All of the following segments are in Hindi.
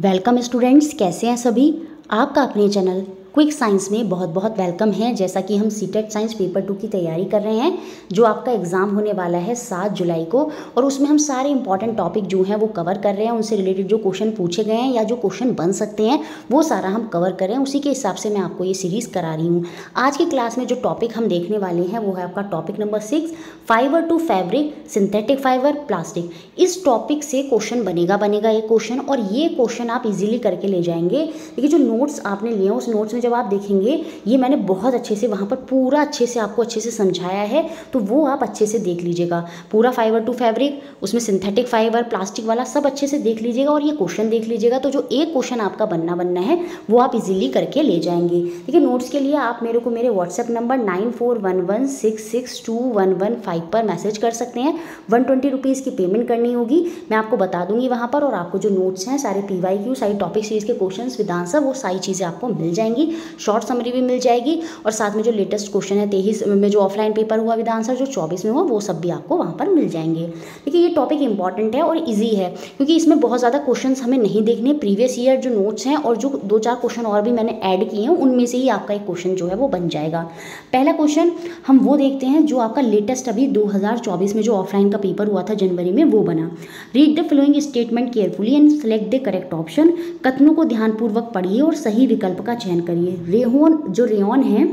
वेलकम स्टूडेंट्स कैसे हैं सभी आपका अपने चैनल क्विक साइंस में बहुत बहुत वेलकम है जैसा कि हम सी साइंस पेपर टू की तैयारी कर रहे हैं जो आपका एग्ज़ाम होने वाला है सात जुलाई को और उसमें हम सारे इंपॉर्टेंट टॉपिक जो हैं वो कवर कर रहे हैं उनसे रिलेटेड जो क्वेश्चन पूछे गए हैं या जो क्वेश्चन बन सकते हैं वो सारा हम कवर कर रहे हैं उसी के हिसाब से मैं आपको ये सीरीज़ करा रही हूँ आज की क्लास में जो टॉपिक हम देखने वाले हैं वो है आपका topic number six fibre to fabric synthetic fibre plastic इस टॉपिक से क्वेश्चन बनेगा बनेगा ये क्वेश्चन और ये क्वेश्चन आप इजीली करके ले जाएंगे देखिए जो नोट्स आपने लिए उस नोट्स में जब आप देखेंगे ये मैंने बहुत अच्छे से वहाँ पर पूरा अच्छे से आपको अच्छे से समझाया है तो वो आप अच्छे से देख लीजिएगा पूरा फाइबर टू फैब्रिक उसमें सिंथेटिक फाइबर प्लास्टिक वाला सब अच्छे से देख लीजिएगा और ये क्वेश्चन देख लीजिएगा तो जो एक क्वेश्चन आपका बनना बनना है वो आप इजीली करके ले जाएंगे देखिए नोट्स के लिए आप मेरे को मेरे WhatsApp number nine four one one six six two one one five पर मैसेज कर सकते हैं वन ट्वेंटी रुपीज़ की पेमेंट करनी होगी मैं आपको बता दूंगी वहाँ पर और आपको जो नोट्स हैं सारे पी वाई क्यू सारी टॉपिक सीरीज़ के क्वेश्चन विद आंसर वो सारी चीज़ें आपको मिल जाएंगी शॉर्ट समरी भी मिल जाएगी और साथ में जो लेटेस्ट क्वेश्चन है तेईस में जो ऑफलाइन पेपर हुआ विद आंसर जो चौबीस में हुआ वो सब भी आपको वहाँ पर मिल जाएंगे देखिए ये टॉपिक इंपॉर्टेंट है और ईजी है क्योंकि इसमें बहुत ज़्यादा क्वेश्चन हमें नहीं देखने प्रीवियस ईयर जो नोट्स हैं और जो दो चार क्वेश्चन और भी मैंने ऐड किए हैं उनमें से ही आपका एक क्वेश्चन जो है वो बन जाएगा पहला क्वेश्चन हम वो देखते हैं जो आपका लेटेस्ट अभी 2024 में जो ऑफलाइन का पेपर हुआ था जनवरी में वो बना read the following statement carefully and select the correct option कथनों को ध्यानपूर्वक पढ़िए और सही विकल्प का चयन करिए करिए रेहोन जो रेन है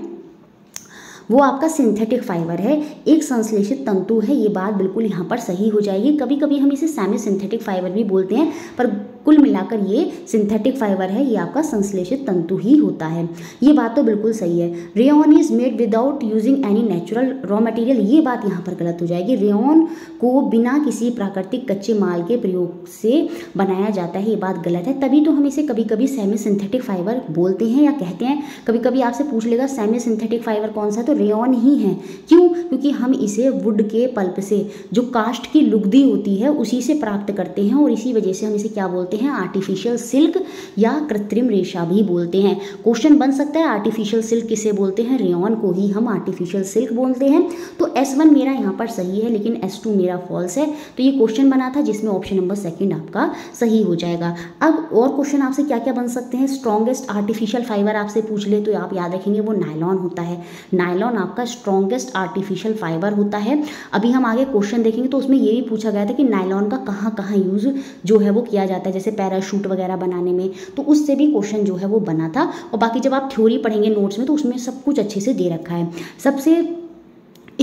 वो आपका सिंथेटिक फाइबर है एक संश्लेषित तंतु है ये बात बिल्कुल यहाँ पर सही हो जाएगी कभी कभी हम इसे सेमी सिंथेटिक फाइबर भी बोलते हैं पर कुल मिलाकर ये सिंथेटिक फाइबर है ये आपका संश्लेषित तंतु ही होता है ये बात तो बिल्कुल सही है rayon is made without using any natural raw material ये बात यहाँ पर गलत हो जाएगी रेन को बिना किसी प्राकृतिक कच्चे माल के प्रयोग से बनाया जाता है ये बात गलत है तभी तो हम इसे कभी कभी सेमी सिंथेटिक फाइबर बोलते हैं या कहते हैं कभी कभी आपसे पूछ लेगा सेमी सिंथेटिक फाइबर कौन सा है तो रेन ही है क्यों क्योंकि हम इसे वुड के पल्प से जो कास्ट की लुगदी होती है उसी से प्राप्त करते हैं और इसी वजह से हम इसे क्या बोलते बोलते हैं आर्टिफिशियल सिल्क या कृत्रिम रेशा भी बोलते हैं क्वेश्चन बन सकता है आर्टिफिशियल सिल्क किसे बोलते हैं रेन को ही हम आर्टिफिशियल सिल्क बोलते हैं तो एस वन मेरा यहाँ पर सही है लेकिन एस टू मेरा फॉल्स है तो ये क्वेश्चन बना था जिसमें ऑप्शन नंबर सेकेंड आपका सही हो जाएगा अब और क्वेश्चन आपसे क्या क्या बन सकते हैं स्ट्रॉन्गेस्ट आर्टिफिशियल फाइबर आपसे पूछ ले तो आप याद रखेंगे वो नायलॉन होता है नायलॉन आपका स्ट्रॉन्गेस्ट आर्टिफिशियल फाइबर होता है अभी हम आगे क्वेश्चन देखेंगे तो उसमें ये भी पूछा गया था कि नायलॉन का कहाँ कहाँ यूज़ जो है वो किया जाता है जैसे पैराशूट वगैरह बनाने में तो उससे भी क्वेश्चन जो है वो बना था और बाकी जब आप थ्योरी पढ़ेंगे नोट्स में तो उसमें सब कुछ अच्छे से दे रखा है सबसे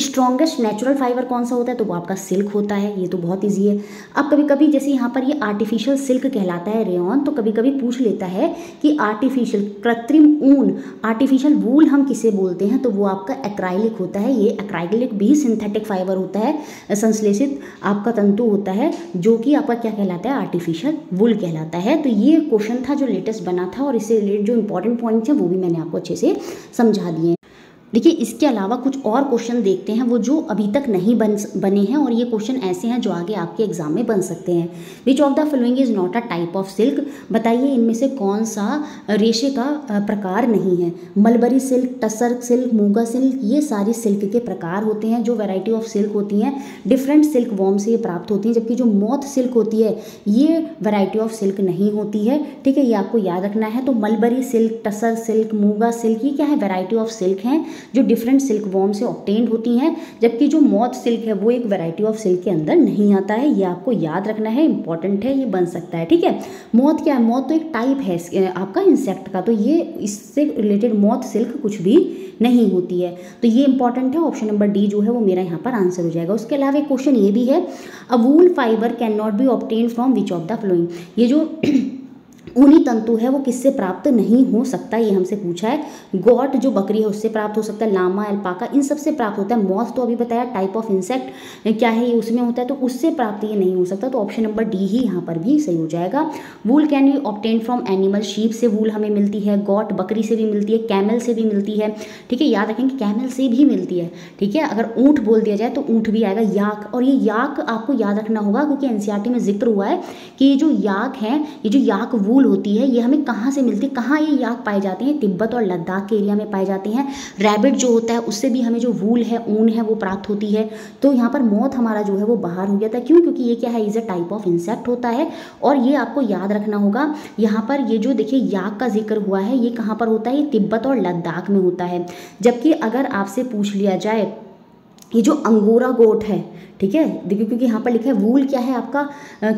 स्ट्रॉन्गेस्ट नेचुरल फाइबर कौन सा होता है तो वो आपका सिल्क होता है ये तो बहुत ईजी है अब कभी कभी जैसे यहाँ पर ये आर्टिफिशियल सिल्क कहलाता है रेन तो कभी कभी पूछ लेता है कि आर्टिफिशियल कृत्रिम ऊन आर्टिफिशियल वूल हम किसे बोलते हैं तो वो आपका एक्राइलिक होता है ये एक्राइलिक भी सिंथेटिक फाइबर होता है संश्लेषित आपका तंतु होता है जो कि आपका क्या कहलाता है आर्टिफिशियल वुल कहलाता है तो ये क्वेश्चन था जो लेटेस्ट बना था और इससे रिलेटेड जो इंपॉर्टेंट पॉइंट्स हैं वो भी मैंने आपको अच्छे से समझा दिए देखिए इसके अलावा कुछ और क्वेश्चन देखते हैं वो जो अभी तक नहीं बन बने हैं और ये क्वेश्चन ऐसे हैं जो आगे आपके एग्जाम में बन सकते हैं which of the following is not a type of silk बताइए इनमें से कौन सा रेशे का प्रकार नहीं है mulberry silk tussar silk muga silk ये सारी सिल्क के प्रकार होते हैं जो वेराइटी ऑफ सिल्क होती हैं डिफरेंट सिल्क वॉम से ये प्राप्त होती हैं जबकि जो मौत सिल्क होती है ये वेराइटी ऑफ सिल्क नहीं होती है ठीक है ये आपको याद रखना है तो mulberry silk tussar silk muga silk ये क्या है वेराइटी ऑफ सिल्क हैं जो डिफरेंट सिल्क वॉर्म से ऑप्टेंड होती हैं जबकि जो मॉथ सिल्क है वो एक वैरायटी ऑफ सिल्क के अंदर नहीं आता है ये आपको याद रखना है इंपॉर्टेंट है ये बन सकता है ठीक है मौत क्या है मौत तो एक टाइप है आपका इंसेक्ट का तो ये इससे रिलेटेड मौत सिल्क कुछ भी नहीं होती है तो ये इंपॉर्टेंट है ऑप्शन नंबर डी जो है वो मेरा यहाँ पर आंसर हो जाएगा उसके अलावा एक क्वेश्चन ये भी है a wool fibre can not be obtain from which of the following ये जो ऊनी तंतु है वो किससे प्राप्त नहीं हो सकता ये हमसे पूछा है गॉट जो बकरी है उससे प्राप्त हो सकता है लामा एल्पाका इन सबसे प्राप्त होता है मॉस तो अभी बताया टाइप ऑफ इंसेक्ट क्या है ये उसमें होता है तो उससे प्राप्त ये नहीं हो सकता तो ऑप्शन नंबर डी ही यहाँ पर भी सही हो जाएगा wool can you obtain from animal sheep से वूल हमें मिलती है गॉट बकरी से भी मिलती है कैमल से भी मिलती है ठीक है याद रखेंगे कैमल से भी मिलती है ठीक है अगर ऊँट बोल दिया जाए तो ऊँट भी आएगा याक और ये याक आपको याद रखना होगा क्योंकि एनसीआरटी e में जिक्र हुआ है कि ये जो याक है ये जो याक वूल होती है ये हमें कहाँ से मिलती है कहाँ ये याक पाए जाते हैं तिब्बत और लद्दाख के एरिया में पाए जाते हैं रैबिट जो होता है उससे भी हमें जो वूल है ऊन है वो प्राप्त होती है तो यहाँ पर मौत हमारा जो है वो बाहर हो गया था क्यों क्योंकि ये क्या है is a type of insect होता है और ये आपको याद रखना होगा यहाँ पर ये जो देखिए याक का जिक्र हुआ है ये कहाँ पर होता है ये तिब्बत और लद्दाख में होता है जबकि अगर आपसे पूछ लिया जाए ये जो अंगोरा गोट है ठीक है देखिए क्योंकि यहाँ पर लिखा है वूल क्या है आपका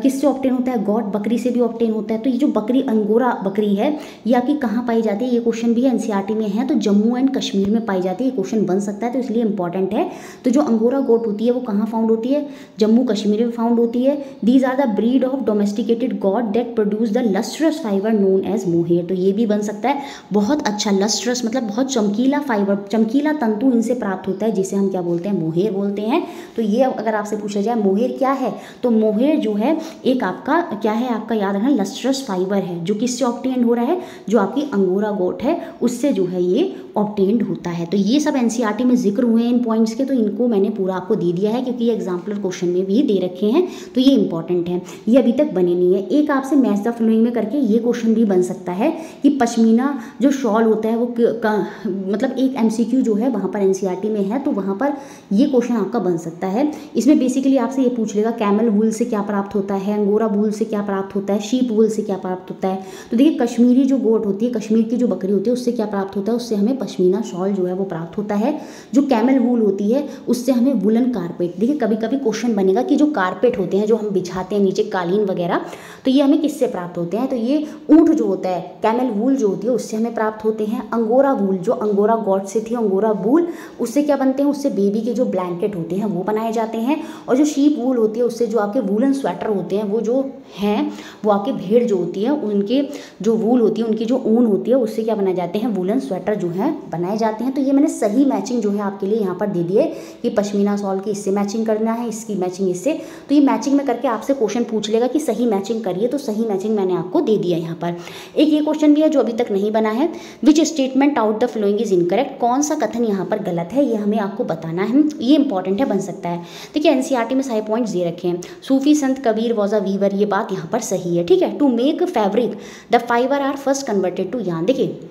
किससे ऑप्टेन होता है गॉट बकरी से भी ऑप्टेन होता है तो ये जो बकरी अंगोरा बकरी है ये आपकी कहाँ पाई जाती है ये क्वेश्चन भी एनसीईआरटी e में है तो जम्मू एंड कश्मीर में पाई जाती है ये क्वेश्चन बन सकता है तो इसलिए इंपॉर्टेंट है तो जो अंगोरा गोट होती है वो कहाँ फाउंड होती है जम्मू कश्मीर में फाउंड होती है these are the breed of domesticated goat that produce the lustrous fibre known as mohair तो ये भी बन सकता है बहुत अच्छा लस्ट्रस मतलब बहुत चमकीला फाइबर चमकीला तंतु इनसे प्राप्त होता है जिसे हम क्या बोलते हैं मोहेर बोलते हैं तो ये अगर आपसे पूछा जाए मोहेर क्या है तो मोहेर जो है एक आपका क्या है आपका याद रखना लस्ट्रस फाइबर है जो किससे ऑप्टेंड हो रहा है जो आपकी अंगोरा गोट है उससे जो है ये ऑप्टेंड होता है तो ये सब एन e में जिक्र हुए हैं इन पॉइंट्स के तो इनको मैंने पूरा आपको दे दिया है क्योंकि ये एग्जाम्पलर क्वेश्चन में भी दे रखे हैं तो ये इंपॉर्टेंट है ये अभी तक बने नहीं है एक आपसे मैच द फ्लोइंग में करके ये क्वेश्चन भी बन सकता है कि पश्मीना जो शॉल होता है वो मतलब एक एम जो है वहाँ पर एन e में है तो वहाँ पर ये क्वेश्चन आपका बन सकता है इसमें बेसिकली आपसे ये पूछ लेगा कैमल वूल से क्या प्राप्त होता है अंगोरा वूल से क्या प्राप्त होता है शीप वूल से क्या प्राप्त होता है तो देखिए कश्मीरी जो गोट होती है कश्मीर की जो बकरी होती है उससे क्या प्राप्त होता है उससे हमें पश्मीना शॉल जो है वो प्राप्त होता है जो कैमल वूल होती है उससे हमें वुलन कारपेट देखिए कभी कभी क्वेश्चन बनेगा कि जो कारपेट होते हैं जो हम बिछाते हैं नीचे कालीन वगैरह तो ये हमें किससे प्राप्त होते हैं तो ये ऊँट जो होता है कैमल वूल जो होती है उससे हमें प्राप्त होते हैं अंगोरा वूल जो अंगोरा गॉड से थी अंगोरा वूल उससे क्या बनते हैं उससे बेबी के जो ब्लैंकेट होते हैं वो बनाए जाते हैं और जो शीप वूल होती है उससे जो आपके वूलन स्वेटर होते हैं वो जो हैं वो आपके भेड़ जो होती है उनके जो वूल होती है उनकी जो ऊन होती है उससे क्या बनाए जाते हैं वूलन स्वेटर जो है बनाए जाते हैं तो ये मैंने सही मैचिंग जो है आपके लिए यहाँ पर दे दी है कि पश्मीना सॉल की इससे मैचिंग करना है इसकी मैचिंग इससे तो ये मैचिंग में करके आपसे क्वेश्चन पूछ लेगा कि सही मैचिंग करिए तो सही मैचिंग मैंने आपको दे दिया यहाँ पर एक ये क्वेश्चन भी है जो अभी तक नहीं बना है which statement out the following is incorrect कौन सा कथन यहाँ पर गलत है ये हमें आपको बताना है ये इंपॉर्टेंट है बन सकता है देखिए एनसीईआरटी e में सारे पॉइंट्स दे रखे हैं सूफी संत कबीर वॉज वीवर ये बात यहाँ पर सही है ठीक है to make fabric the fibre are first converted to yarn देखिए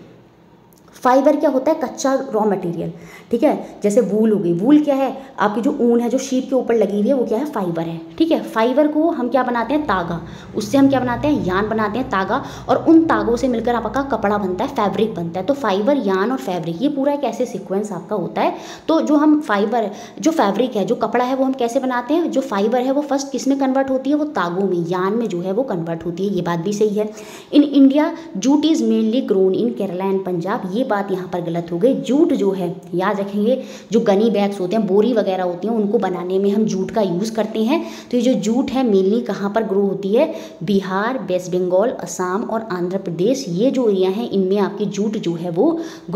फाइबर क्या होता है कच्चा रॉ मटेरियल ठीक है जैसे वूल हो गई वूल क्या है आपकी जो ऊन है जो शीप के ऊपर लगी हुई है वो क्या है फाइबर है ठीक है फाइबर को हम क्या बनाते हैं तागा उससे हम क्या बनाते हैं यान बनाते हैं तागा और उन तागों से मिलकर आपका कपड़ा बनता है फैब्रिक बनता है तो फाइबर यान और फैब्रिक ये पूरा एक ऐसे सिक्वेंस आपका होता है तो जो हम फाइबर जो फैब्रिक है जो कपड़ा है वो हम कैसे बनाते हैं जो फाइबर है वो फर्स्ट किस में कन्वर्ट होती है वो तागों में यान में जो है वो कन्वर्ट होती है ये बात भी सही है in India jute is mainly grown in Kerala and Punjab ये बात यहाँ पर गलत हो गई जूट जो है याद रखेंगे जो गनी बैग्स होते हैं बोरी वगैरह होती हैं उनको बनाने में हम जूट का यूज़ करते हैं तो ये जो जूट है मेनली कहाँ पर ग्रो होती है बिहार वेस्ट बंगाल असम और आंध्र प्रदेश ये जो एरिया हैं इनमें आपकी जूट जो है वो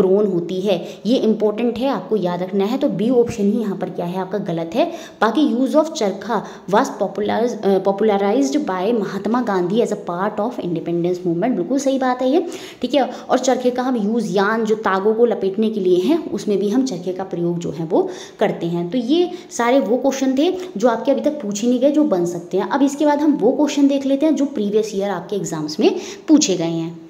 ग्रोन होती है ये इंपॉर्टेंट है आपको याद रखना है तो बी ऑप्शन ही यहाँ पर क्या है आपका गलत है बाकी use of charkha was popularise popularise by Mahatma Gandhi as a part of independence movement बिल्कुल सही बात है ये ठीक है और चरखे का हम यूज़ यान जो तागों को लपेटने के लिए हैं उसमें भी हम चरखे का प्रयोग जो है वो करते हैं तो ये सारे वो क्वेश्चन थे जो आपके अभी तक पूछे नहीं गए जो बन सकते हैं अब इसके बाद हम वो क्वेश्चन देख लेते हैं जो प्रीवियस ईयर आपके एग्जाम्स में पूछे गए हैं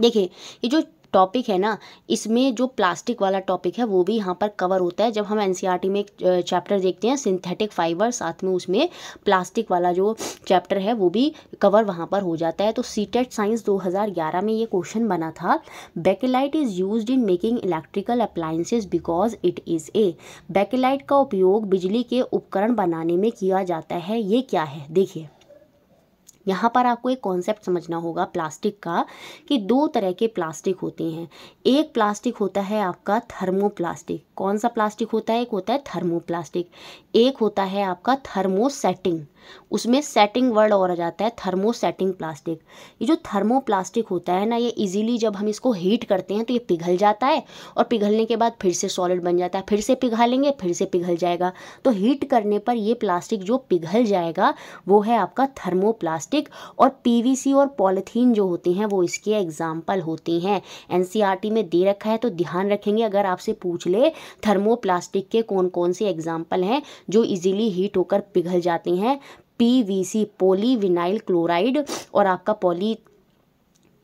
देखिए ये जो टॉपिक है ना इसमें जो प्लास्टिक वाला टॉपिक है वो भी यहाँ पर कवर होता है जब हम एन e में एक चैप्टर देखते हैं सिंथेटिक फाइबर साथ में उसमें प्लास्टिक वाला जो चैप्टर है वो भी कवर वहाँ पर हो जाता है तो सीटेट साइंस 2011 में ये क्वेश्चन बना था bakelite is use in making electrical appliances because it is a bakelite का उपयोग बिजली के उपकरण बनाने में किया जाता है ये क्या है देखिए यहाँ पर आपको एक कॉन्सेप्ट समझना होगा प्लास्टिक का कि दो तरह के प्लास्टिक होते हैं एक प्लास्टिक होता है आपका थर्मोप्लास्टिक कौन सा प्लास्टिक होता है एक होता है थर्मोप्लास्टिक एक होता है आपका थर्मोसेटिंग उसमें सेटिंग वर्ड और आ जाता है थर्मो सेटिंग प्लास्टिक ये जो थर्मो प्लास्टिक होता है ना ये इजीली जब हम इसको हीट करते हैं तो ये पिघल जाता है और पिघलने के बाद फिर से सॉलिड बन जाता है फिर से पिघा लेंगे फिर से पिघल जाएगा तो हीट करने पर ये प्लास्टिक जो पिघल जाएगा वो है आपका थर्मो प्लास्टिक और पी और पॉलीथीन जो होती हैं वो इसके एग्जाम्पल होती हैं एन e में दे रखा है तो ध्यान रखेंगे अगर आपसे पूछ ले थर्मो प्लास्टिक के कौन कौन से एग्जाम्पल हैं जो इजीली हीट होकर पिघल जाती हैं P V C poly vinyl chloride और आपका पोली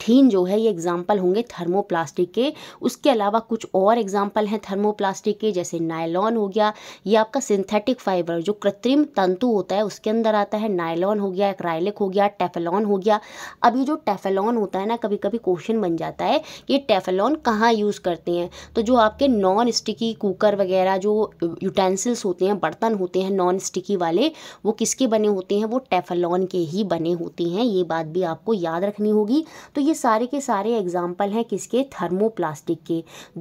मीथेन जो है ये एग्जाम्पल होंगे थर्मोप्लास्टिक के उसके अलावा कुछ और एग्जाम्पल हैं थर्मोप्लास्टिक के जैसे नायलॉन हो गया या आपका सिंथेटिक फाइबर जो कृत्रिम तंतु होता है उसके अंदर आता है नायलॉन हो गया एक्राइलिक हो गया टेफेलॉन हो गया अभी जो टेफेलॉन होता है ना कभी कभी क्वेश्चन बन जाता है कि टेफेलॉन कहाँ यूज़ करते हैं तो जो आपके नॉन स्टिकी कुकर वगैरह जो यूटेंसिल्स होते हैं बर्तन होते हैं नॉन स्टिकी वाले वो किसके बने होते हैं वो टेफेलॉन के ही बने होते हैं ये बात भी आपको याद रखनी होगी तो ये ये सारे के सारे एग्जाम्पल हैं किसके थर्मोप्लास्टिक के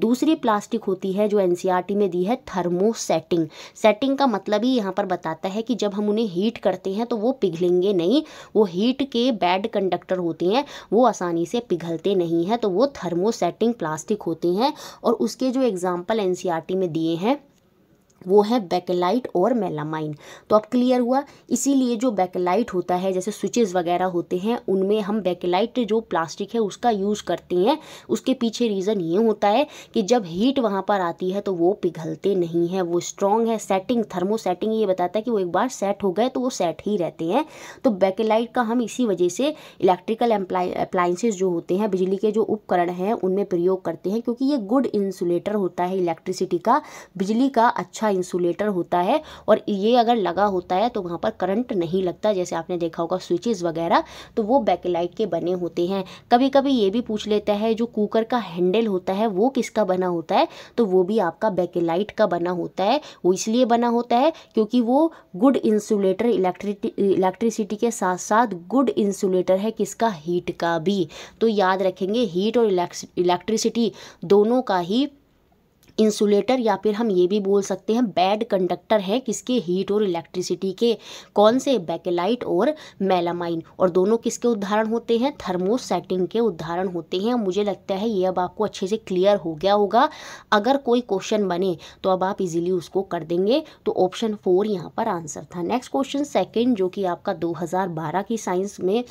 दूसरी प्लास्टिक होती है जो एन e में दी है थर्मोसेटिंग सेटिंग का मतलब ही यहाँ पर बताता है कि जब हम उन्हें हीट करते हैं तो वो पिघलेंगे नहीं वो हीट के बैड कंडक्टर होते हैं वो आसानी से पिघलते नहीं हैं तो वो थर्मोसेटिंग प्लास्टिक होते हैं और उसके जो एग्ज़ाम्पल एन e में दिए हैं वो है बैकेलाइट और मेलामाइन तो अब क्लियर हुआ इसीलिए जो बैकेलाइट होता है जैसे स्विचेस वगैरह होते हैं उनमें हम बैकेलाइट जो प्लास्टिक है उसका यूज़ करते हैं उसके पीछे रीज़न ये होता है कि जब हीट वहाँ पर आती है तो वो पिघलते नहीं हैं वो स्ट्रॉन्ग है सेटिंग थर्मो सेटिंग ये बताता है कि वो एक बार सेट हो गए तो वो सेट ही रहते हैं तो बैकेलाइट का हम इसी वजह से इलेक्ट्रिकल अप्लाइंसेज जो होते हैं बिजली के जो उपकरण हैं उनमें प्रयोग करते हैं क्योंकि ये गुड इंसुलेटर होता है इलेक्ट्रिसिटी का बिजली का अच्छा इंसुलेटर होता है और ये अगर लगा होता है तो वहाँ पर करंट नहीं लगता जैसे आपने देखा होगा स्विचेस वगैरह तो वो बैकलाइट के बने होते हैं कभी कभी ये भी पूछ लेता है जो कुकर का हैंडल होता है वो किसका बना होता है तो वो भी आपका बैकलाइट का बना होता है वो इसलिए बना होता है क्योंकि वो गुड इंसुलेटर इलेक्ट्रिटी इलेक्ट्रिसिटी के साथ साथ गुड इंसुलेटर है किसका हीट का भी तो याद रखेंगे हीट और इलेक्ट्रिसिटी दोनों का ही इंसुलेटर या फिर हम ये भी बोल सकते हैं बैड कंडक्टर है किसके हीट और इलेक्ट्रिसिटी के कौन से बैकेलाइट और मेलामाइन और दोनों किसके उदाहरण होते हैं थर्मोसेटिंग के उदाहरण होते हैं मुझे लगता है ये अब आपको अच्छे से क्लियर हो गया होगा अगर कोई क्वेश्चन बने तो अब आप इजीली उसको कर देंगे तो ऑप्शन फोर यहाँ पर आंसर था नेक्स्ट क्वेश्चन सेकेंड जो कि आपका दो की साइंस में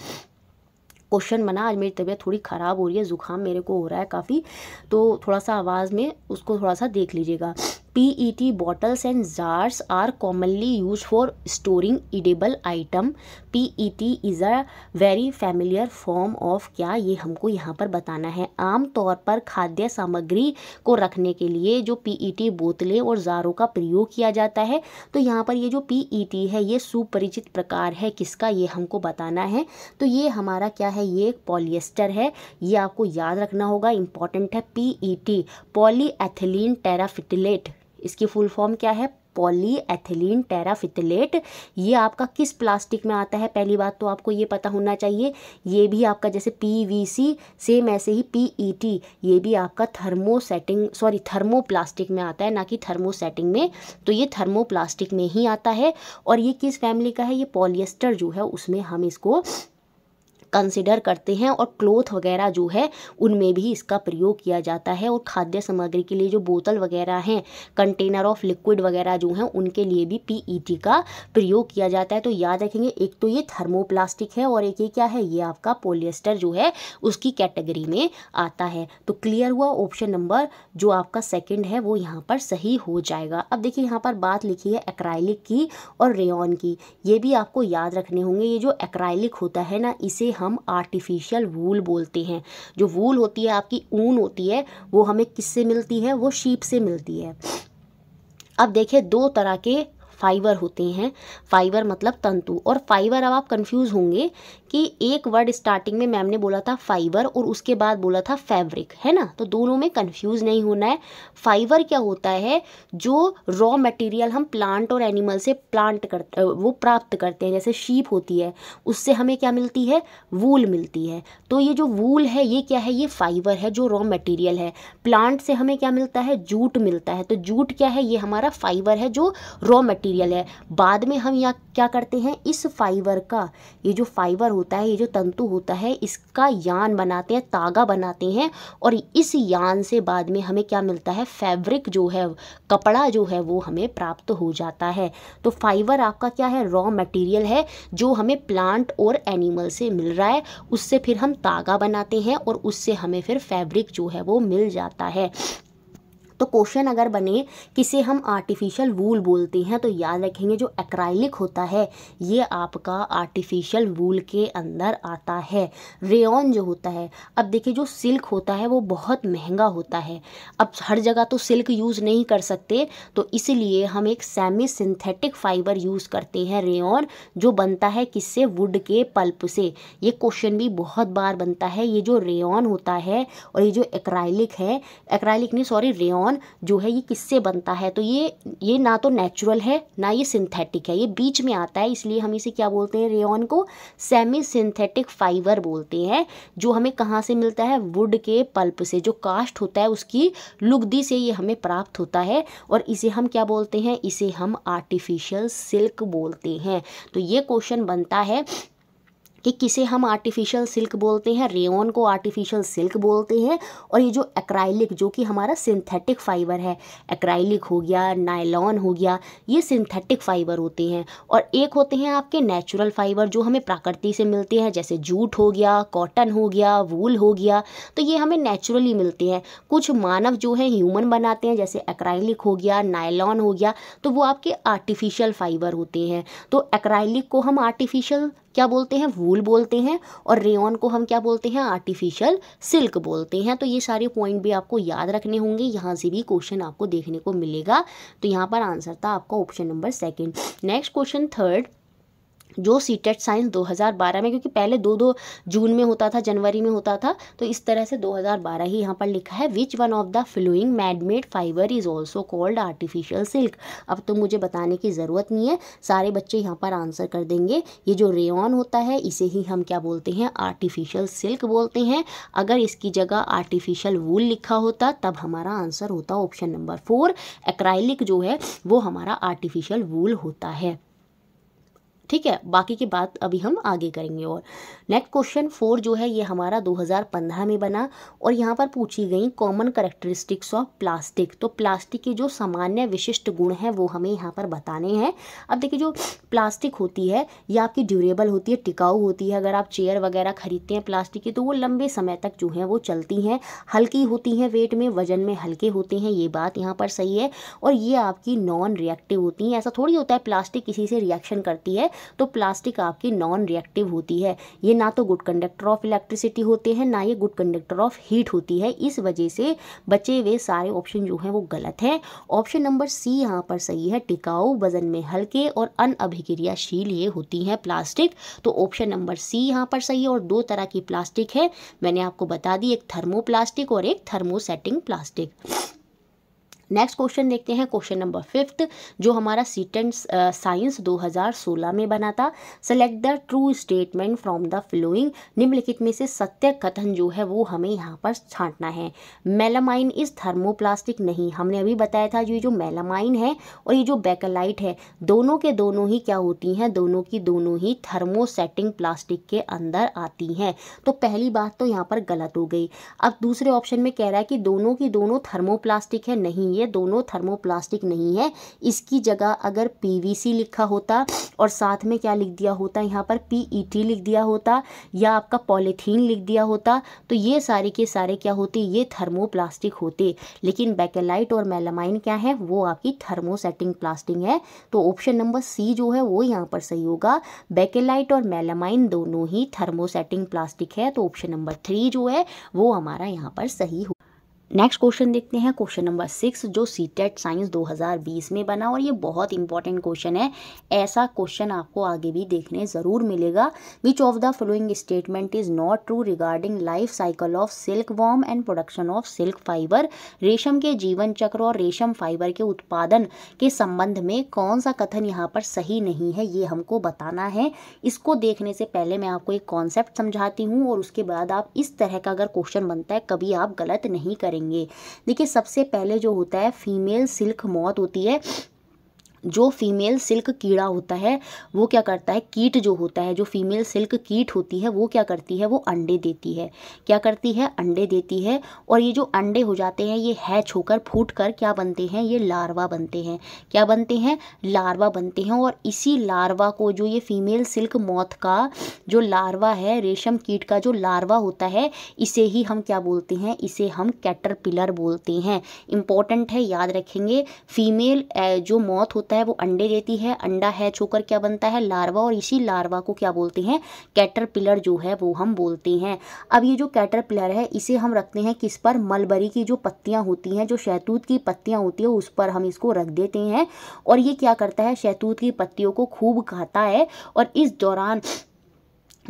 क्वेश्चन बना आज मेरी तबीयत थोड़ी ख़राब हो रही है ज़ुकाम मेरे को हो रहा है काफ़ी तो थोड़ा सा आवाज़ में उसको थोड़ा सा देख लीजिएगा PET bottles and jars are commonly used for storing edible item. PET is a very familiar form of क्या ये हमको यहाँ पर बताना है आम तौर पर खाद्य सामग्री को रखने के लिए जो PET बोतलें और जारों का प्रयोग किया जाता है तो यहाँ पर ये जो PET है ये सुपरिचित प्रकार है किसका ये हमको बताना है तो ये हमारा क्या है ये पॉलिएस्टर है ये आपको याद रखना होगा इंपॉर्टेंट है ई पॉली पॉलीएथिलीन टेराफिटिलेट इसकी फुल फॉर्म क्या है पॉली एथिलीन टेराफिथिलेट ये आपका किस प्लास्टिक में आता है पहली बात तो आपको ये पता होना चाहिए ये भी आपका जैसे पीवीसी सेम ऐसे ही पीईटी ये भी आपका thermo setting sorry thermo plastic में आता है ना कि थर्मो सेटिंग में तो ये थर्मो प्लास्टिक में ही आता है और ये किस फैमिली का है ये पॉलिएस्टर जो है उसमें हम इसको कंसिडर करते हैं और क्लोथ वगैरह जो है उनमें भी इसका प्रयोग किया जाता है और खाद्य सामग्री के लिए जो बोतल वगैरह हैं कंटेनर ऑफ लिक्विड वगैरह जो हैं उनके लिए भी पीईटी e का प्रयोग किया जाता है तो याद रखेंगे एक तो ये थर्मोप्लास्टिक है और एक ये क्या है ये आपका पोलिएस्टर जो है उसकी कैटेगरी में आता है तो क्लियर हुआ ऑप्शन नंबर जो आपका सेकेंड है वो यहाँ पर सही हो जाएगा अब देखिए यहाँ पर बात लिखी है एक्राइलिक की और रेन की ये भी आपको याद रखने होंगे ये जो एक्राइलिक होता है ना इसे हम आर्टिफिशियल वूल बोलते हैं जो वूल होती है आपकी ऊन होती है वो हमें किससे मिलती है वो शीप से मिलती है अब देखिए दो तरह के फाइबर होते हैं फाइबर मतलब तंतु और फाइबर अब आप कंफ्यूज होंगे कि एक वर्ड स्टार्टिंग में मैम ने बोला था फाइबर और उसके बाद बोला था फैब्रिक है ना तो दोनों में कंफ्यूज नहीं होना है फाइबर क्या होता है जो रॉ मटेरियल हम प्लांट और एनिमल से प्लांट कर वो प्राप्त करते हैं जैसे शीप होती है उससे हमें क्या मिलती है वूल मिलती है तो ये जो वूल है ये क्या है ये फाइबर है जो रॉ मटेरियल है प्लांट से हमें क्या मिलता है जूट मिलता है तो जूट क्या है ये हमारा फाइबर है जो रॉ मटीरियल मटेरियल है बाद में हम यहाँ क्या करते हैं इस फाइबर का ये जो फाइबर होता है ये जो तंतु होता है इसका यान बनाते हैं तागा बनाते हैं और इस यान से बाद में हमें क्या मिलता है फैब्रिक जो है कपड़ा जो है वो हमें प्राप्त हो जाता है तो फाइबर आपका क्या है रॉ मटेरियल है जो हमें प्लांट और एनिमल से मिल रहा है उससे फिर हम तागा बनाते हैं और उससे हमें फिर फैब्रिक जो है वो मिल जाता है तो क्वेश्चन अगर बने किसे हम आर्टिफिशियल वूल बोलते हैं तो याद रखेंगे जो एक्राइलिक होता है ये आपका आर्टिफिशियल वूल के अंदर आता है रेन जो होता है अब देखिए जो सिल्क होता है वो बहुत महंगा होता है अब हर जगह तो सिल्क यूज़ नहीं कर सकते तो इसलिए हम एक सेमी सिंथेटिक फाइबर यूज़ करते हैं रेन जो बनता है किससे वुड के पल्प से ये क्वेश्चन भी बहुत बार बनता है ये जो रेन होता है और ये जो एक्राइलिक है एक्राइलिक नहीं सॉरी रेन नायलॉन जो है ये किससे बनता है तो ये ये ना तो नेचुरल है ना ये सिंथेटिक है ये बीच में आता है इसलिए हम इसे क्या बोलते हैं रेयन को सेमी सिंथेटिक फाइबर बोलते हैं जो हमें कहाँ से मिलता है वुड के पल्प से जो कास्ट होता है उसकी लुगदी से ये हमें प्राप्त होता है और इसे हम क्या बोलते हैं इसे हम आर्टिफिशियल सिल्क बोलते हैं तो ये क्वेश्चन बनता है कि किसे हम आर्टिफिशियल सिल्क बोलते हैं रेयन को आर्टिफिशियल सिल्क बोलते हैं और ये जो एक्राइलिक जो कि हमारा सिंथेटिक फाइबर है एक्राइलिक हो गया नायलॉन हो गया ये सिंथेटिक फाइबर होते हैं और एक होते हैं आपके नेचुरल फाइबर जो हमें प्रकृति से मिलते हैं जैसे जूट हो गया कॉटन हो गया वूल हो गया तो ये हमें नेचुरली मिलते हैं कुछ मानव जो है ह्यूमन बनाते हैं जैसे एक्राइलिक हो गया नायलॉन हो गया तो वो आपके आर्टिफिशियल फाइबर होते हैं तो एक्राइलिक को हम आर्टिफिशियल क्या बोलते हैं वूल बोलते हैं और रेयन को हम क्या बोलते हैं आर्टिफिशियल सिल्क बोलते हैं तो ये सारे पॉइंट भी आपको याद रखने होंगे यहाँ से भी क्वेश्चन आपको देखने को मिलेगा तो यहाँ पर आंसर था आपका option number second next question third जो सी टेट साइंस दो में क्योंकि पहले दो दो जून में होता था जनवरी में होता था तो इस तरह से 2012 ही यहाँ पर लिखा है which one of the following manmade fibre is also called artificial silk अब तो मुझे बताने की ज़रूरत नहीं है सारे बच्चे यहाँ पर आंसर कर देंगे ये जो रेन होता है इसे ही हम क्या बोलते हैं आर्टिफिशियल सिल्क बोलते हैं अगर इसकी जगह आर्टिफिशियल वूल लिखा होता तब हमारा आंसर होता ऑप्शन नंबर फोर एक्राइलिक जो है वो हमारा आर्टिफिशियल वूल होता है ठीक है बाकी की बात अभी हम आगे करेंगे और नेक्स्ट क्वेश्चन फोर जो है ये हमारा 2015 में बना और यहाँ पर पूछी गई कॉमन करेक्टरिस्टिक्स ऑफ प्लास्टिक तो प्लास्टिक के जो सामान्य विशिष्ट गुण हैं वो हमें यहाँ पर बताने हैं अब देखिए जो प्लास्टिक होती है ये आपकी ड्यूरेबल होती है टिकाऊ होती है अगर आप चेयर वगैरह खरीदते हैं प्लास्टिक की तो वो लंबे समय तक जो है वो चलती हैं हल्की होती हैं वेट में वजन में हल्के होते हैं ये बात यहाँ पर सही है और ये आपकी नॉन रिएक्टिव होती हैं ऐसा थोड़ी होता है प्लास्टिक किसी से रिएक्शन करती है तो प्लास्टिक आपकी नॉन रिएक्टिव होती है ये ना तो गुड कंडक्टर ऑफ इलेक्ट्रिसिटी होते हैं ना ये गुड कंडक्टर ऑफ हीट होती है इस वजह से बचे हुए सारे ऑप्शन जो हैं वो गलत हैं ऑप्शन नंबर सी यहाँ पर सही है टिकाऊ वजन में हल्के और अनअभिक्रियाशील ये होती हैं प्लास्टिक तो ऑप्शन नंबर सी यहाँ पर सही है और दो तरह की प्लास्टिक है मैंने आपको बता दी एक थर्मोप्लास्टिक और एक थर्मोसेटिंग प्लास्टिक नेक्स्ट क्वेश्चन देखते हैं क्वेश्चन नंबर फिफ्थ जो हमारा साइंस uh, दो साइंस 2016 में बना था select the true statement from the following निम्नलिखित में से सत्य कथन जो है वो हमें यहाँ पर छांटना है मेलामाइन इज थर्मोप्लास्टिक नहीं हमने अभी बताया था जो ये जो मेलामाइन है और ये जो बैकलाइट है दोनों के दोनों ही क्या होती हैं दोनों की दोनों ही थर्मोसेटिंग प्लास्टिक के अंदर आती हैं तो पहली बात तो यहाँ पर गलत हो गई अब दूसरे ऑप्शन में कह रहा है कि दोनों की दोनों थर्मोप्लास्टिक है नहीं ये है दोनों थर्मोप्लास्टिक नहीं है इसकी जगह अगर पीवीसी लिखा होता और साथ में क्या लिख दिया होता यहाँ पर पीईटी e लिख दिया होता या आपका पॉलीथीन लिख दिया होता तो ये सारे के सारे क्या होते ये थर्मोप्लास्टिक होते लेकिन बैकेलाइट और मेलामाइन क्या है वो आपकी थर्मोसेटिंग प्लास्टिक है तो ऑप्शन नंबर सी जो है वो यहाँ पर सही होगा बैकेलाइट और मेलामाइन दोनों ही थर्मोसेटिंग प्लास्टिक है तो ऑप्शन नंबर थ्री जो है वो हमारा यहाँ पर सही हो नेक्स्ट क्वेश्चन देखते हैं क्वेश्चन नंबर सिक्स जो सी टेट साइंस बीस में बना और ये बहुत इंपॉर्टेंट क्वेश्चन है ऐसा क्वेश्चन आपको आगे भी देखने ज़रूर मिलेगा which of the following statement is not true regarding life cycle of silk worm and production of silk fibre रेशम के जीवन चक्र और रेशम फाइबर के उत्पादन के संबंध में कौन सा कथन यहाँ पर सही नहीं है ये हमको बताना है इसको देखने से पहले मैं आपको एक कॉन्सेप्ट समझाती हूँ और उसके बाद आप इस तरह का अगर क्वेश्चन बनता है कभी आप गलत नहीं करेंगे करेंगे देखिए सबसे पहले जो होता है फीमेल सिल्क मौत होती है जो फीमेल सिल्क कीड़ा होता है वो क्या करता है कीट जो होता है जो फीमेल सिल्क कीट होती है वो क्या करती है वो अंडे देती है क्या करती है अंडे देती है और ये जो अंडे हो जाते हैं ये हैच होकर फूट कर क्या बनते हैं ये लार्वा बनते हैं क्या बनते हैं लार्वा बनते हैं और इसी लार्वा को जो ये फीमेल सिल्क मौत का जो लार्वा है रेशम कीट का जो लार्वा होता है इसे ही हम क्या बोलते हैं इसे हम कैटर बोलते हैं इंपॉर्टेंट है याद रखेंगे फीमेल जो मौत होता है वो अंडे देती है अंडा हैच होकर क्या बनता है लार्वा और इसी लार्वा को क्या बोलते हैं कैटरपिलर जो है वो हम बोलते हैं अब ये जो कैटरपिलर है इसे हम रखते हैं किस पर मलबरी की जो पत्तियाँ होती हैं जो शैतूत की पत्तियाँ होती है उस पर हम इसको रख देते हैं और ये क्या करता है शैतूत की पत्तियों को खूब खाता है और इस दौरान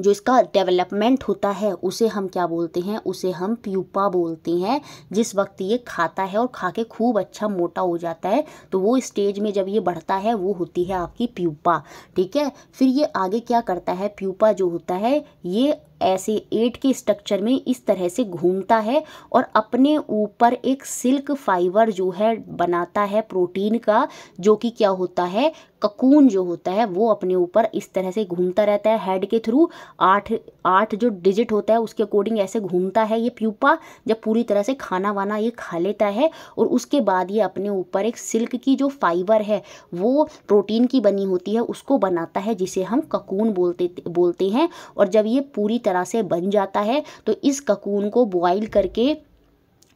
जो इसका डेवलपमेंट होता है उसे हम क्या बोलते हैं उसे हम प्यूपा बोलते हैं जिस वक्त ये खाता है और खा के खूब अच्छा मोटा हो जाता है तो वो स्टेज में जब ये बढ़ता है वो होती है आपकी प्यूपा ठीक है फिर ये आगे क्या करता है प्यूपा जो होता है ये ऐसे एट के स्ट्रक्चर में इस तरह से घूमता है और अपने ऊपर एक सिल्क फाइबर जो है बनाता है प्रोटीन का जो कि क्या होता है ककून जो होता है वो अपने ऊपर इस तरह से घूमता रहता है हेड के थ्रू आठ आठ जो डिजिट होता है उसके अकॉर्डिंग ऐसे घूमता है ये प्यूपा जब पूरी तरह से खाना वाना ये खा लेता है और उसके बाद ये अपने ऊपर एक सिल्क की जो फाइबर है वो प्रोटीन की बनी होती है उसको बनाता है जिसे हम ककून बोलते बोलते हैं और जब ये पूरी तरह तरह से बन जाता है तो इस ककून को बॉइल करके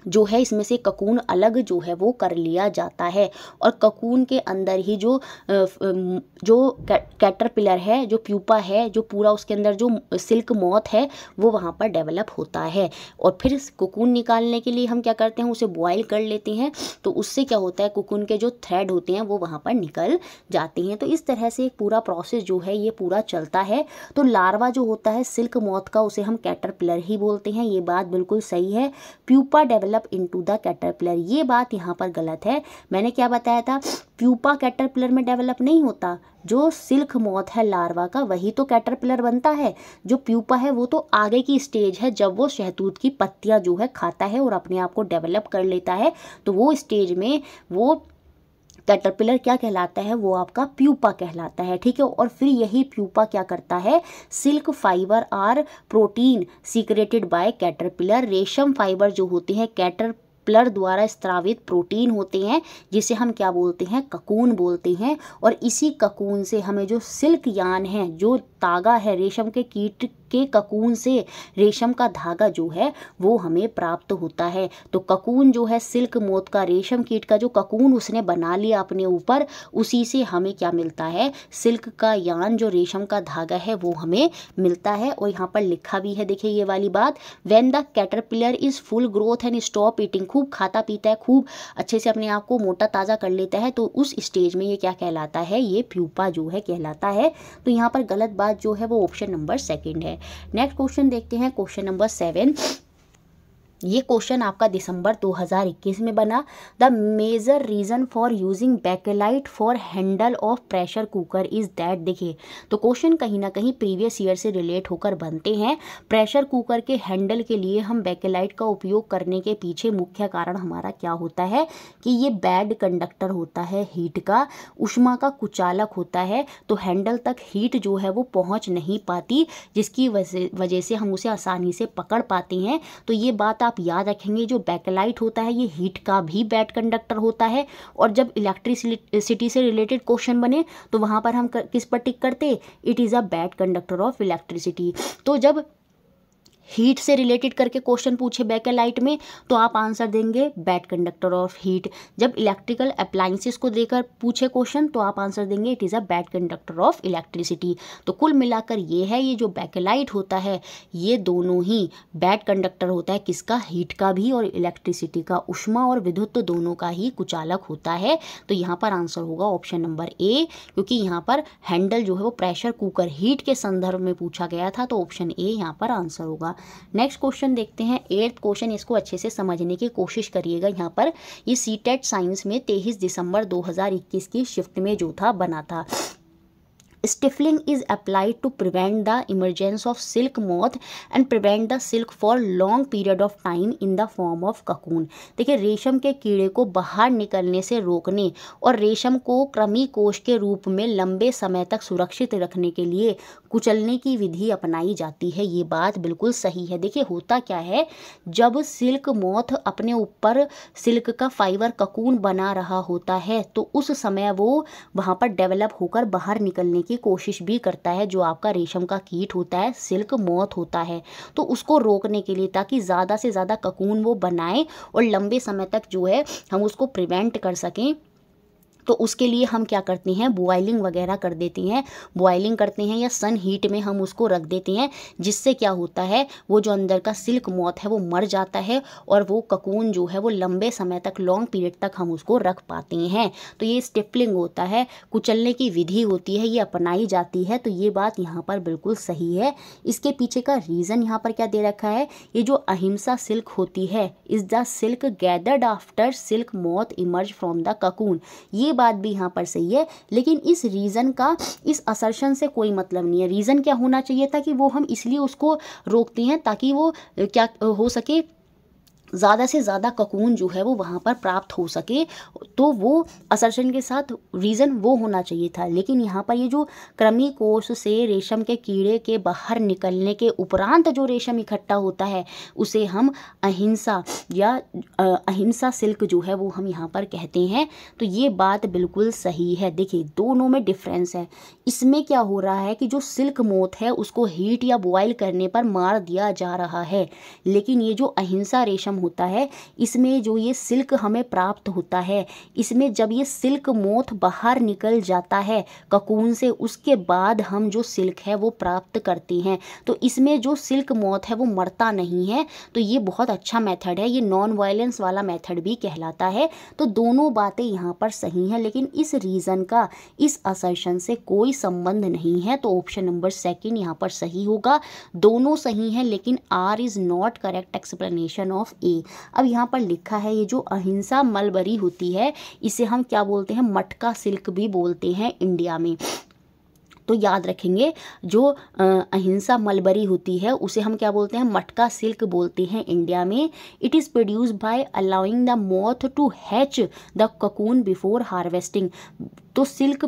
जो है इसमें से ककून अलग जो है वो कर लिया जाता है और ककून के अंदर ही जो जो कैटरपिलर है जो प्यूपा है जो पूरा उसके अंदर जो सिल्क मौत है वो वहाँ पर डेवलप होता है और फिर ककून निकालने के लिए हम क्या करते हैं उसे बॉयल कर लेते हैं तो उससे क्या होता है ककून के जो थ्रेड होते हैं वो वहाँ पर निकल जाते हैं तो इस तरह से एक पूरा प्रोसेस जो है ये पूरा चलता है तो लार्वा जो होता है सिल्क मौत का उसे हम कैटरपिलर ही बोलते हैं ये बात बिल्कुल सही है pupa develop develop into the caterpillar ये बात यहाँ पर गलत है मैंने क्या बताया था प्यूपा कैटरपिलर में डेवलप नहीं होता जो सिल्क मौत है लार्वा का वही तो कैटरपिलर बनता है जो प्यूपा है वो तो आगे की स्टेज है जब वो शहतूत की पत्तियाँ जो है खाता है और अपने आप को डेवलप कर लेता है तो वो स्टेज में वो कैटरपिलर क्या कहलाता है वो आपका प्यूपा कहलाता है ठीक है और फिर यही प्यूपा क्या करता है silk fibre are protein secreted by caterpillar रेशम फाइबर जो होते हैं कैटर प्लर द्वारा स्त्रावित प्रोटीन होते हैं जिसे हम क्या बोलते हैं ककून बोलते हैं और इसी ककून से हमें जो सिल्क यान है जो तागा है रेशम के कीट के ककून से रेशम का धागा जो है वो हमें प्राप्त होता है तो ककून जो है सिल्क मोत का रेशम कीट का जो ककून उसने बना लिया अपने ऊपर उसी से हमें क्या मिलता है सिल्क का यान जो रेशम का धागा है वो हमें मिलता है और यहाँ पर लिखा भी है देखिए ये वाली बात when the caterpillar is full growth and stop eating खूब खाता पीता है खूब अच्छे से अपने आप को मोटा ताज़ा कर लेता है तो उस स्टेज में ये क्या कहलाता है ये प्यूपा जो है कहलाता है तो यहाँ पर गलत बात जो है वो ऑप्शन नंबर सेकेंड है नेक्स्ट क्वेश्चन देखते हैं क्वेश्चन नंबर सेवन ये क्वेश्चन आपका दिसंबर 2021 में बना the major reason for using bakelite for handle of pressure cooker is that देखिए तो क्वेश्चन कहीं ना कहीं प्रीवियस ईयर से रिलेट होकर बनते हैं प्रेशर कुकर के हैंडल के लिए हम बैकेलाइट का उपयोग करने के पीछे मुख्य कारण हमारा क्या होता है कि ये बैड कंडक्टर होता है हीट का उष्मा का कुचालक होता है तो हैंडल तक हीट जो है वो पहुंच नहीं पाती जिसकी वजह से हम उसे आसानी से पकड़ पाते हैं तो ये बात आप आप याद रखेंगे जो बैकलाइट होता है ये हीट का भी बैड कंडक्टर होता है और जब इलेक्ट्रिसिटी से रिलेटेड क्वेश्चन बने तो वहाँ पर हम किस पर टिक करते it is a bad conductor of electricity तो जब हीट से रिलेटेड करके क्वेश्चन पूछे बैक लाइट में तो आप आंसर देंगे बैड कंडक्टर ऑफ हीट जब इलेक्ट्रिकल अप्लाइंसिस को देकर पूछे क्वेश्चन तो आप आंसर देंगे it is a bad conductor of electricity तो कुल मिलाकर ये है ये जो लाइट होता है ये दोनों ही बैड कंडक्टर होता है किसका हीट का भी और इलेक्ट्रिसिटी का उष्मा और विद्युत दोनों का ही कुचालक होता है तो यहाँ पर आंसर होगा ऑप्शन नंबर ए क्योंकि यहाँ पर हैंडल जो है वो प्रेशर कुकर हीट के संदर्भ में पूछा गया था तो ऑप्शन ए यहाँ पर आंसर होगा होगा नेक्स्ट क्वेश्चन देखते हैं एट्थ क्वेश्चन इसको अच्छे से समझने की कोशिश करिएगा यहाँ पर ये सी टेट साइंस में तेईस दिसंबर दो की शिफ्ट में जो था बना था stifling is applied to prevent the emergence of silk moth and prevent the silk for long period of time in the form of cocoon देखिए रेशम के कीड़े को बाहर निकलने से रोकने और रेशम को क्रमी कोश के रूप में लंबे समय तक सुरक्षित रखने के लिए कुचलने की विधि अपनाई जाती है ये बात बिल्कुल सही है देखिए होता क्या है जब सिल्क मौत अपने ऊपर सिल्क का फाइबर ककून बना रहा होता है तो उस समय वो वहाँ पर डेवलप होकर बाहर निकलने की कोशिश भी करता है जो आपका रेशम का कीट होता है सिल्क मौत होता है तो उसको रोकने के लिए ताकि ज़्यादा से ज़्यादा ककून वो बनाए और लंबे समय तक जो है हम उसको प्रिवेंट कर सकें तो उसके लिए हम क्या करते हैं बॉयलिंग वगैरह कर देते हैं बॉयलिंग करते हैं या सन हीट में हम उसको रख देते हैं जिससे क्या होता है वो जो अंदर का सिल्क मौत है वो मर जाता है और वो ककून जो है वो लंबे समय तक लॉन्ग पीरियड तक हम उसको रख पाते हैं तो ये स्टिपलिंग होता है कुचलने की विधि होती है ये अपनाई जाती है तो ये बात यहाँ पर बिल्कुल सही है इसके पीछे का रीज़न यहाँ पर क्या दे रखा है ये जो अहिंसा सिल्क होती है is the silk gathered after silk moth emerge from the cocoon ये बात भी यहाँ पर सही है लेकिन इस रीज़न का इस असर्शन से कोई मतलब नहीं है रीज़न क्या होना चाहिए था कि वो हम इसलिए उसको रोकते हैं ताकि वो क्या हो सके ज़्यादा से ज़्यादा ककून जो है वो वहाँ पर प्राप्त हो सके तो वो असर्शन के साथ रीज़न वो होना चाहिए था लेकिन यहाँ पर ये जो क्रमी कोष से रेशम के कीड़े के बाहर निकलने के उपरांत जो रेशम इकट्ठा होता है उसे हम अहिंसा या अहिंसा सिल्क जो है वो हम यहाँ पर कहते हैं तो ये बात बिल्कुल सही है देखिए दोनों में डिफ्रेंस है इसमें क्या हो रहा है कि जो सिल्क मौत है उसको हीट या बॉयल करने पर मार दिया जा रहा है लेकिन ये जो अहिंसा रेशम होता है इसमें जो ये सिल्क हमें प्राप्त होता है इसमें जब ये सिल्क मोथ बाहर निकल जाता है ककून से उसके बाद हम जो सिल्क है वो प्राप्त करते हैं तो इसमें जो सिल्क मोथ है वो मरता नहीं है तो ये बहुत अच्छा मेथड है ये नॉन वायलेंस वाला मेथड भी कहलाता है तो दोनों बातें यहाँ पर सही हैं लेकिन इस रीज़न का इस असर्शन से कोई संबंध नहीं है तो ऑप्शन नंबर सेकेंड यहाँ पर सही होगा दोनों सही हैं लेकिन R is not correct explanation of A थी अब यहाँ पर लिखा है ये जो अहिंसा मलबरी होती है इसे हम क्या बोलते हैं मटका सिल्क भी बोलते हैं इंडिया में तो याद रखेंगे जो अहिंसा मलबरी होती है उसे हम क्या बोलते हैं मटका सिल्क बोलते हैं इंडिया में it is produce by allowing the moth to hatch the cocoon before harvesting तो सिल्क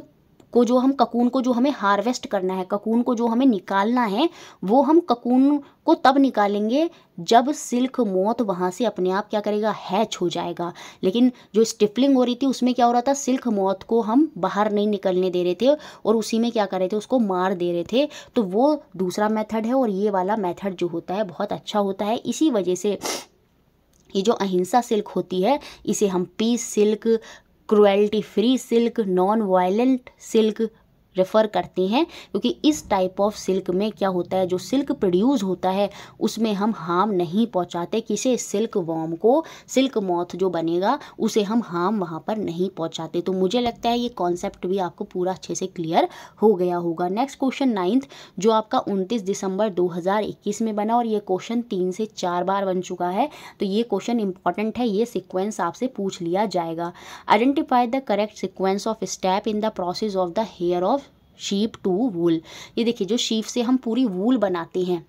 को जो हम ककून को जो हमें हार्वेस्ट करना है ककून को जो हमें निकालना है वो हम ककून को तब निकालेंगे जब सिल्क मौत वहाँ से अपने आप क्या करेगा हैच हो जाएगा लेकिन जो स्टिफलिंग हो रही थी उसमें क्या हो रहा था सिल्क मौत को हम बाहर नहीं निकलने दे रहे थे और उसी में क्या कर रहे थे उसको मार दे रहे थे तो वो दूसरा मेथड है और ये वाला मेथड जो होता है बहुत अच्छा होता है इसी वजह से ये जो अहिंसा सिल्क होती है इसे हम peace silk cruelty free silk non violent silk refer करते हैं क्योंकि इस टाइप ऑफ सिल्क में क्या होता है जो सिल्क प्रोड्यूस होता है उसमें हम हार्म नहीं पहुँचाते किसे सिल्क वॉम को सिल्क मॉथ जो बनेगा उसे हम हार्म वहाँ पर नहीं पहुँचाते तो मुझे लगता है ये कॉन्सेप्ट भी आपको पूरा अच्छे से क्लियर हो गया होगा नेक्स्ट क्वेश्चन नाइन्थ जो आपका उनतीस दिसंबर दो में बना और ये क्वेश्चन तीन से चार बार बन चुका है तो ये क्वेश्चन इंपॉर्टेंट है ये सिक्वेंस आपसे पूछ लिया जाएगा identify the correct sequence of step in the process of the hair of sheep to wool ये देखिए जो शीप से हम पूरी वूल बनाते हैं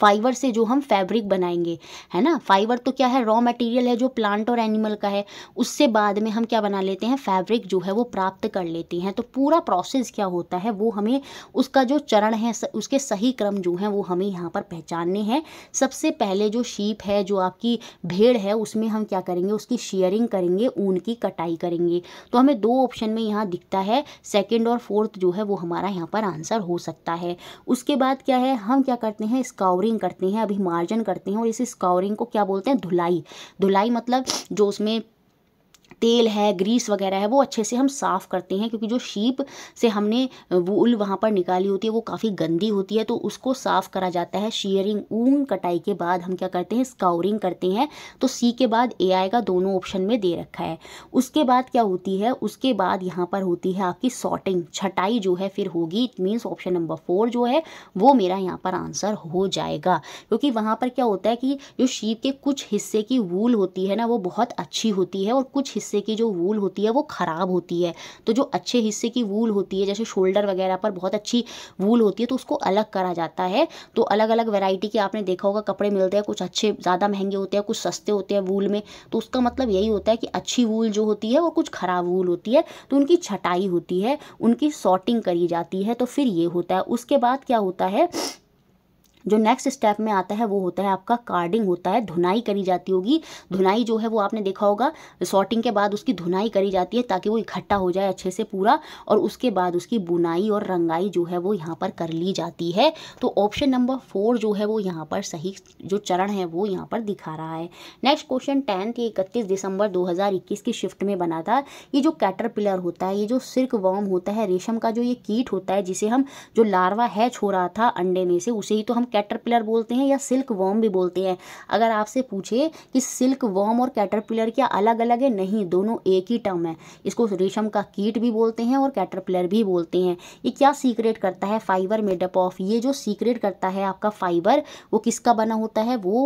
फाइबर से जो हम फैब्रिक बनाएंगे है ना फाइबर तो क्या है रॉ मटेरियल है जो प्लांट और एनिमल का है उससे बाद में हम क्या बना लेते हैं फैब्रिक जो है वो प्राप्त कर लेते हैं तो पूरा प्रोसेस क्या होता है वो हमें उसका जो चरण है उसके सही क्रम जो है वो हमें यहाँ पर पहचानने हैं सबसे पहले जो शीप है जो आपकी भेड़ है उसमें हम क्या करेंगे उसकी शेयरिंग करेंगे ऊन की कटाई करेंगे तो हमें दो ऑप्शन में यहाँ दिखता है सेकेंड और फोर्थ जो है वो हमारा यहाँ पर आंसर हो सकता है उसके बाद क्या है हम क्या करते हैं स्काउ स्काउरिंग करते हैं अभिमार्जन करते हैं और इसी स्काउरिंग को क्या बोलते हैं धुलाई धुलाई मतलब जो उसमें तेल है ग्रीस वगैरह है वो अच्छे से हम साफ़ करते हैं क्योंकि जो शीप से हमने वूल वहाँ पर निकाली होती है वो काफ़ी गंदी होती है तो उसको साफ़ करा जाता है शेयरिंग ऊन कटाई के बाद हम क्या करते हैं स्काउरिंग करते हैं तो सी के बाद ए आएगा दोनों ऑप्शन में दे रखा है उसके बाद क्या होती है उसके बाद यहाँ पर होती है आपकी सॉटिंग छटाई जो है फिर होगी it means option number four जो है वो मेरा यहाँ पर आंसर हो जाएगा क्योंकि वहाँ पर क्या होता है कि जो शीप के कुछ हिस्से की वूल होती है ना वो बहुत अच्छी होती है और कुछ हिस्से हिस्से की जो वूल होती है वो ख़राब होती है तो जो अच्छे हिस्से की वूल होती है जैसे शोल्डर वगैरह पर बहुत अच्छी वूल होती है तो उसको अलग करा जाता है तो अलग अलग वेराइटी के आपने देखा होगा कपड़े मिलते हैं कुछ अच्छे ज़्यादा महंगे होते हैं कुछ सस्ते होते हैं वूल में तो उसका मतलब यही होता है कि अच्छी वूल जो होती है वो कुछ ख़राब वूल होती है तो उनकी छटाई होती है उनकी सॉर्टिंग करी जाती है तो फिर ये होता है उसके बाद क्या होता है जो नेक्स्ट स्टेप में आता है वो होता है आपका कार्डिंग होता है धुनाई करी जाती होगी धुनाई जो है वो आपने देखा होगा सॉर्टिंग के बाद उसकी धुनाई करी जाती है ताकि वो इकट्ठा हो जाए अच्छे से पूरा और उसके बाद उसकी बुनाई और रंगाई जो है वो यहाँ पर कर ली जाती है तो ऑप्शन नंबर फोर जो है वो यहाँ पर सही जो चरण है वो यहाँ पर दिखा रहा है नेक्स्ट क्वेश्चन टेंथ ये इकतीस दिसंबर दो की शिफ्ट में बना था ये जो कैटर होता है ये जो सिर्क वॉर्म होता है रेशम का जो ये कीट होता है जिसे हम जो लार्वा हैच हो रहा था अंडे में से उसे ही तो हम कैटरपिलर बोलते हैं या सिल्क वॉम भी बोलते हैं अगर आपसे पूछे कि सिल्क वॉम और कैटरपिलर क्या अलग अलग है नहीं दोनों एक ही टर्म है इसको रेशम का कीट भी बोलते हैं और कैटरपिलर भी बोलते हैं ये क्या सीक्रेट करता है फाइबर मेडअप ऑफ ये जो सीक्रेट करता है आपका फाइबर वो किसका बना होता है वो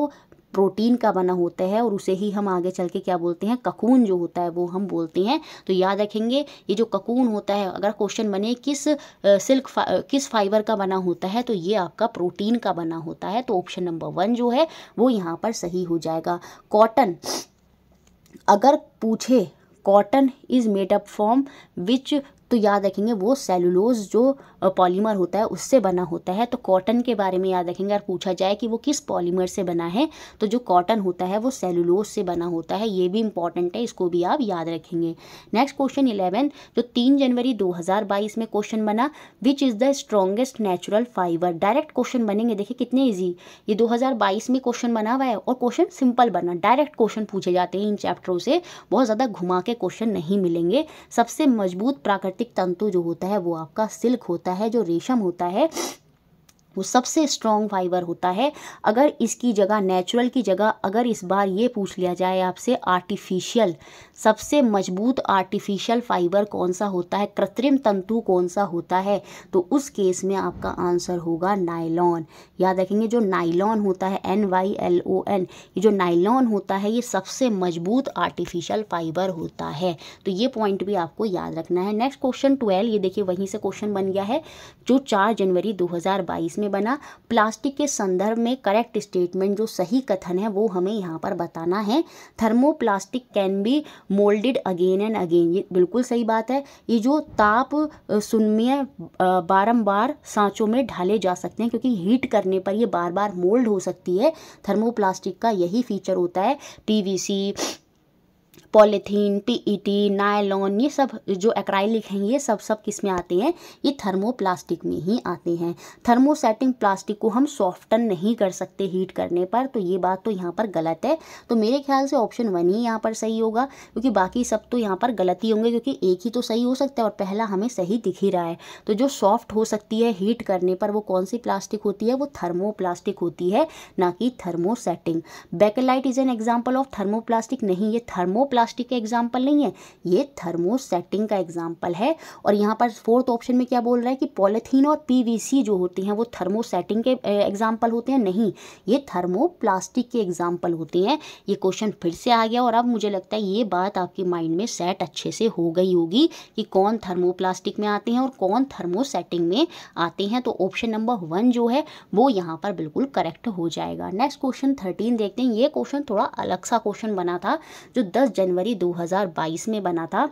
प्रोटीन का बना होता है और उसे ही हम आगे चल के क्या बोलते हैं ककून जो होता है वो हम बोलते हैं तो याद रखेंगे ये जो ककून होता है अगर क्वेश्चन बने किस सिल्क फा, किस फाइबर का बना होता है तो ये आपका प्रोटीन का बना होता है तो ऑप्शन नंबर वन जो है वो यहाँ पर सही हो जाएगा कॉटन अगर पूछे cotton is made up from which तो याद रखेंगे वो सेलुलोज जो पॉलीमर होता है उससे बना होता है तो कॉटन के बारे में याद रखेंगे अगर पूछा जाए कि वो किस पॉलीमर से बना है तो जो कॉटन होता है वो सेलुलोज से बना होता है ये भी इंपॉर्टेंट है इसको भी आप याद रखेंगे नेक्स्ट क्वेश्चन इलेवन जो तीन जनवरी बाईस में क्वेश्चन बना which is the strongest natural fibre direct question बनेंगे देखिए कितने ईजी ये बाईस में क्वेश्चन बना हुआ है और क्वेश्चन सिंपल बना डायरेक्ट क्वेश्चन पूछे जाते हैं इन चैप्टरों से बहुत ज़्यादा घुमा के क्वेश्चन नहीं मिलेंगे सबसे मजबूत प्राकृतिक प्राकृतिक तंतु जो होता है वो आपका सिल्क होता है जो रेशम होता है वो सबसे स्ट्रॉन्ग फाइबर होता है अगर इसकी जगह नेचुरल की जगह अगर इस बार ये पूछ लिया जाए आपसे आर्टिफिशियल सबसे मजबूत आर्टिफिशियल फाइबर कौन सा होता है कृत्रिम तंतु कौन सा होता है तो उस केस में आपका आंसर होगा नाइलॉन याद रखेंगे जो नाइलॉन होता है N Y L O N ये जो नाइलॉन होता है ये सबसे मजबूत आर्टिफिशियल फाइबर होता है तो ये पॉइंट भी आपको याद रखना है नेक्स्ट क्वेश्चन ट्वेल्व ये देखिए वहीं से क्वेश्चन बन गया है जो चार जनवरी दो में बना प्लास्टिक के संदर्भ में करेक्ट स्टेटमेंट जो सही कथन है वो हमें यहाँ पर बताना है thermoplastic can be moulded again and again ये बिल्कुल सही बात है ये जो ताप सुनमीय बारंबार सांचों में ढाले जा सकते हैं क्योंकि हीट करने पर ये बार बार मोल्ड हो सकती है थर्मोप्लास्टिक का यही फीचर होता है PVC polythene PET e nylon ये सब जो एक्राइलिक हैं ये सब सब किस में आते हैं ये थर्मोप्लास्टिक में ही आते हैं थर्मोसेटिंग प्लास्टिक को हम सॉफ्टन नहीं कर सकते हीट करने पर तो ये बात तो यहाँ पर गलत है तो मेरे ख्याल से ऑप्शन वन ही यहाँ पर सही होगा क्योंकि बाकी सब तो यहाँ पर गलत ही होंगे क्योंकि एक ही तो सही हो सकता है और पहला हमें सही दिख ही रहा है तो जो सॉफ्ट हो सकती है हीट करने पर वो कौन सी प्लास्टिक होती है वो थर्मोप्लास्टिक होती है ना कि thermosetting bakelite is an example of thermoplastic नहीं ये थर्मोप्लास्टिक प्लास्टिक का एग्जाम्पल नहीं है ये थर्मोसेटिंग का एग्जाम्पल है और यहाँ पर फोर्थ ऑप्शन में क्या बोल रहा है कि पॉलीथीन और पीवीसी जो होती हैं वो थर्मोसेटिंग के एग्जाम्पल होते हैं नहीं ये थर्मोप्लास्टिक के एग्जाम्पल होते हैं ये क्वेश्चन फिर से आ गया और अब मुझे लगता है ये बात आपके माइंड में सेट अच्छे से हो गई होगी कि कौन थर्मोप्लास्टिक में आते हैं और कौन थर्मोसेटिंग में आते हैं तो ऑप्शन नंबर वन जो है वो यहाँ पर बिल्कुल करेक्ट हो जाएगा नेक्स्ट क्वेश्चन थर्टीन देखते हैं ये क्वेश्चन थोड़ा अलग सा क्वेश्चन बना था जो दस जनवरी जनवरी 2022 में बना था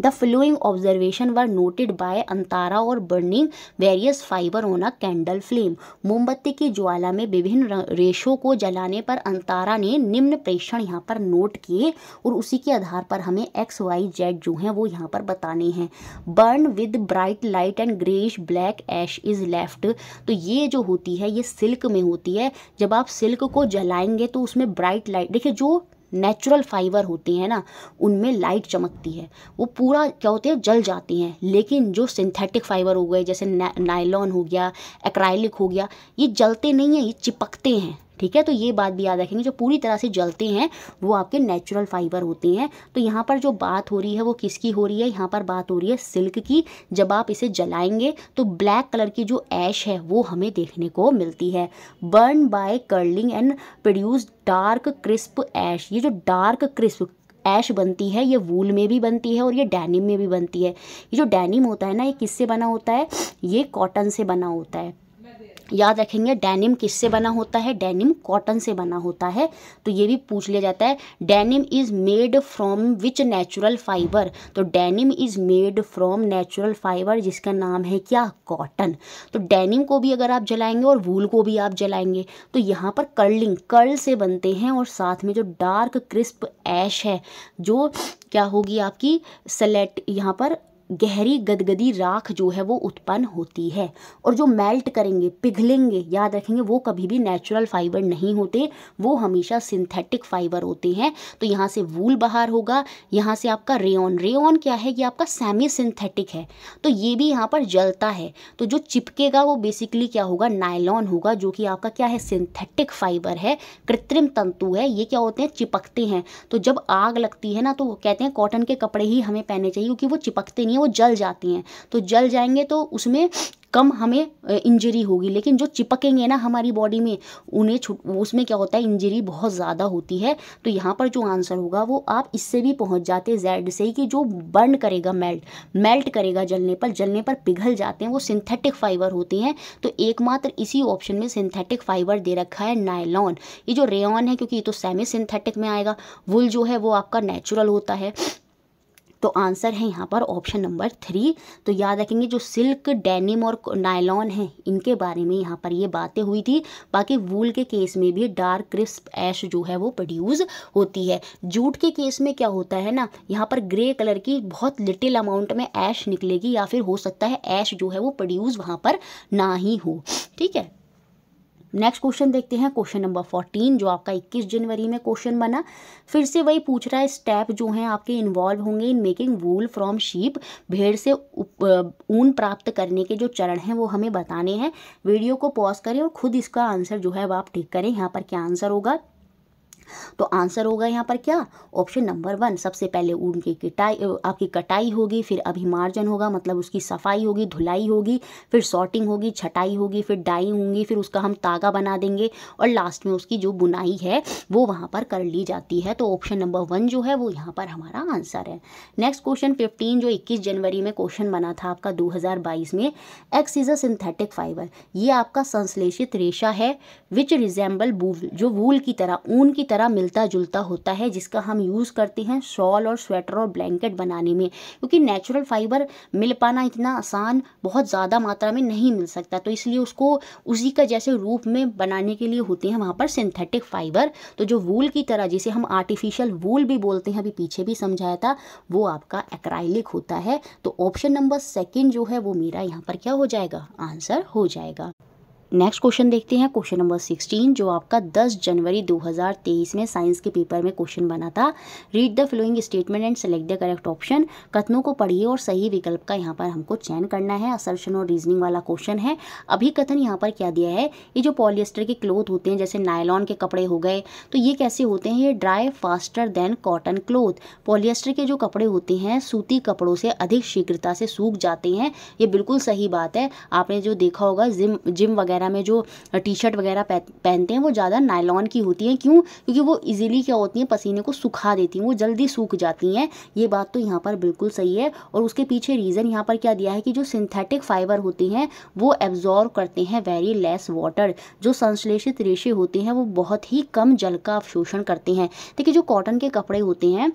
the following observation were noted by Antara और burning various fibre on a candle flame मोमबत्ती की ज्वाला में विभिन्न रेशों को जलाने पर अंतारा ने निम्न प्रेक्षण यहाँ पर नोट किए और उसी के आधार पर हमें एक्स वाई जेड जो हैं वो यहाँ पर बताने हैं burn with bright light and greyish black ash is left तो ये जो होती है ये सिल्क में होती है जब आप सिल्क को जलाएंगे तो उसमें ब्राइट लाइट देखिए जो नेचुरल फाइबर होते हैं ना उनमें लाइट चमकती है वो पूरा क्या होते हैं जल जाती हैं लेकिन जो सिंथेटिक फाइबर हो गए जैसे नायलॉन हो गया एक्राइलिक हो गया ये जलते नहीं हैं ये चिपकते हैं ठीक है तो ये बात भी याद रखेंगे जो पूरी तरह से जलते हैं वो आपके नेचुरल फाइबर होते हैं तो यहाँ पर जो बात हो रही है वो किसकी हो रही है यहाँ पर बात हो रही है सिल्क की जब आप इसे जलाएंगे तो ब्लैक कलर की जो ऐश है वो हमें देखने को मिलती है burn by curling and produce dark crisp ash ये जो डार्क क्रिस्प ऐश बनती है ये वूल में भी बनती है और ये डैनिम में भी बनती है ये जो डैनिम होता है ना ये किससे बना होता है ये कॉटन से बना होता है याद रखेंगे डेनिम किससे बना होता है डेनिम कॉटन से बना होता है तो ये भी पूछ लिया जाता है denim is made from which natural fibre तो denim is made from natural fibre जिसका नाम है क्या कॉटन तो डेनिम को भी अगर आप जलाएंगे और वूल को भी आप जलाएंगे तो यहाँ पर कर्लिंग कर्ल से बनते हैं और साथ में जो डार्क क्रिस्प ऐश है जो क्या होगी आपकी सेलेट यहाँ पर गहरी गदगदी राख जो है वो उत्पन्न होती है और जो मेल्ट करेंगे पिघलेंगे याद रखेंगे वो कभी भी नेचुरल फाइबर नहीं होते वो हमेशा सिंथेटिक फाइबर होते हैं तो यहाँ से वूल बाहर होगा यहाँ से आपका रेन रेन क्या है ये आपका सेमी सिंथेटिक है तो ये भी यहाँ पर जलता है तो जो चिपकेगा वो बेसिकली क्या होगा नायलॉन होगा जो कि आपका क्या है सिंथेटिक फाइबर है कृत्रिम तंतु है ये क्या होते हैं चिपकते हैं तो जब आग लगती है ना तो कहते हैं कॉटन के कपड़े ही हमें पहने चाहिए क्योंकि वो चिपकते नहीं वो जल जाती हैं तो जल जाएंगे तो उसमें कम हमें इंजरी होगी लेकिन जो चिपकेंगे ना हमारी बॉडी में उन्हें उसमें क्या होता है इंजरी बहुत ज़्यादा होती है तो यहाँ पर जो आंसर होगा वो आप इससे भी पहुँच जाते जेड से ही कि जो बर्न करेगा मेल्ट मेल्ट करेगा जलने पर जलने पर पिघल जाते हैं वो सिंथेटिक फाइबर होती हैं तो एकमात्र इसी ऑप्शन में सिंथेटिक फाइबर दे रखा है नायलॉन ये जो रेन है क्योंकि ये तो सेमी सिंथेटिक में आएगा वुल जो है वो आपका नेचुरल होता है तो आंसर है यहाँ पर ऑप्शन नंबर थ्री तो याद रखेंगे जो सिल्क डेनिम और नायलॉन है इनके बारे में यहाँ पर ये बातें हुई थी बाकी वूल के केस में भी डार्क क्रिस्प ऐश जो है वो प्रोड्यूस होती है जूट के केस में क्या होता है ना यहाँ पर ग्रे कलर की बहुत लिटिल अमाउंट में ऐश निकलेगी या फिर हो सकता है ऐश जो है वो प्रोड्यूस वहाँ पर ना ही हो ठीक है नेक्स्ट क्वेश्चन देखते हैं क्वेश्चन नंबर फोर्टीन जो आपका इक्कीस जनवरी में क्वेश्चन बना फिर से वही पूछ रहा है स्टेप जो हैं आपके इन्वॉल्व होंगे in making wool from sheep भेड़ से ऊन प्राप्त करने के जो चरण हैं वो हमें बताने हैं वीडियो को पॉज करें और खुद इसका आंसर जो है वो आप ठीक करें यहाँ पर क्या आंसर होगा तो आंसर होगा यहाँ पर क्या ऑप्शन नंबर वन सबसे पहले ऊन की कटाई आपकी कटाई होगी फिर अभिमार्जन होगा मतलब उसकी सफाई होगी धुलाई होगी फिर सॉर्टिंग होगी छटाई होगी फिर डाई होंगी फिर उसका हम तागा बना देंगे और लास्ट में उसकी जो बुनाई है वो वहाँ पर कर ली जाती है तो ऑप्शन नंबर वन जो है वो यहाँ पर हमारा आंसर है नेक्स्ट क्वेश्चन फिफ्टीन जो इक्कीस जनवरी में क्वेश्चन बना था आपका दो में X is a synthetic fibre ये आपका संश्लेषित रेशा है विच रिजेंबल वूल जो वूल की तरह ऊन की तरह मिलता जुलता होता है जिसका हम यूज़ करते हैं शॉल और स्वेटर और ब्लैंकेट बनाने में क्योंकि नेचुरल फाइबर मिल पाना इतना आसान बहुत ज़्यादा मात्रा में नहीं मिल सकता तो इसलिए उसको उसी का जैसे रूप में बनाने के लिए होते हैं वहाँ पर सिंथेटिक फाइबर तो जो वूल की तरह जिसे हम आर्टिफिशियल वूल भी बोलते हैं अभी पीछे भी समझाया था वो आपका एक्राइलिक होता है तो ऑप्शन नंबर सेकेंड जो है वो मेरा यहाँ पर क्या हो जाएगा आंसर हो जाएगा नेक्स्ट क्वेश्चन देखते हैं क्वेश्चन नंबर सिक्सटीन जो आपका 10 जनवरी 2023 में साइंस के पेपर में क्वेश्चन बना था read the following statement and select the correct option कथनों को पढ़िए और सही विकल्प का यहाँ पर हमको चयन करना है असर्शन और रीजनिंग वाला क्वेश्चन है अभी कथन यहाँ पर क्या दिया है ये जो पॉलिएस्टर के क्लोथ होते हैं जैसे नायलॉन के कपड़े हो गए तो ये कैसे होते हैं ये dry faster than cotton cloth polyester के जो कपड़े होते हैं सूती कपड़ों से अधिक शीघ्रता से सूख जाते हैं ये बिल्कुल सही बात है आपने जो देखा होगा जिम जिम वगैरह वगैरह में जो टी शर्ट वगैरह पहनते हैं वो ज़्यादा नायलॉन की होती है क्यों क्योंकि वो ईजिली क्या होती हैं पसीने को सुखा देती हैं वो जल्दी सूख जाती हैं ये बात तो यहाँ पर बिल्कुल सही है और उसके पीछे रीज़न यहाँ पर क्या दिया है कि जो सिंथेटिक फाइबर होती हैं वो एब्जॉर्व करते हैं वेरी लेस वाटर जो संश्लेषित रेशे होते हैं वो बहुत ही कम जल का अवशोषण करते हैं देखिए जो कॉटन के कपड़े होते हैं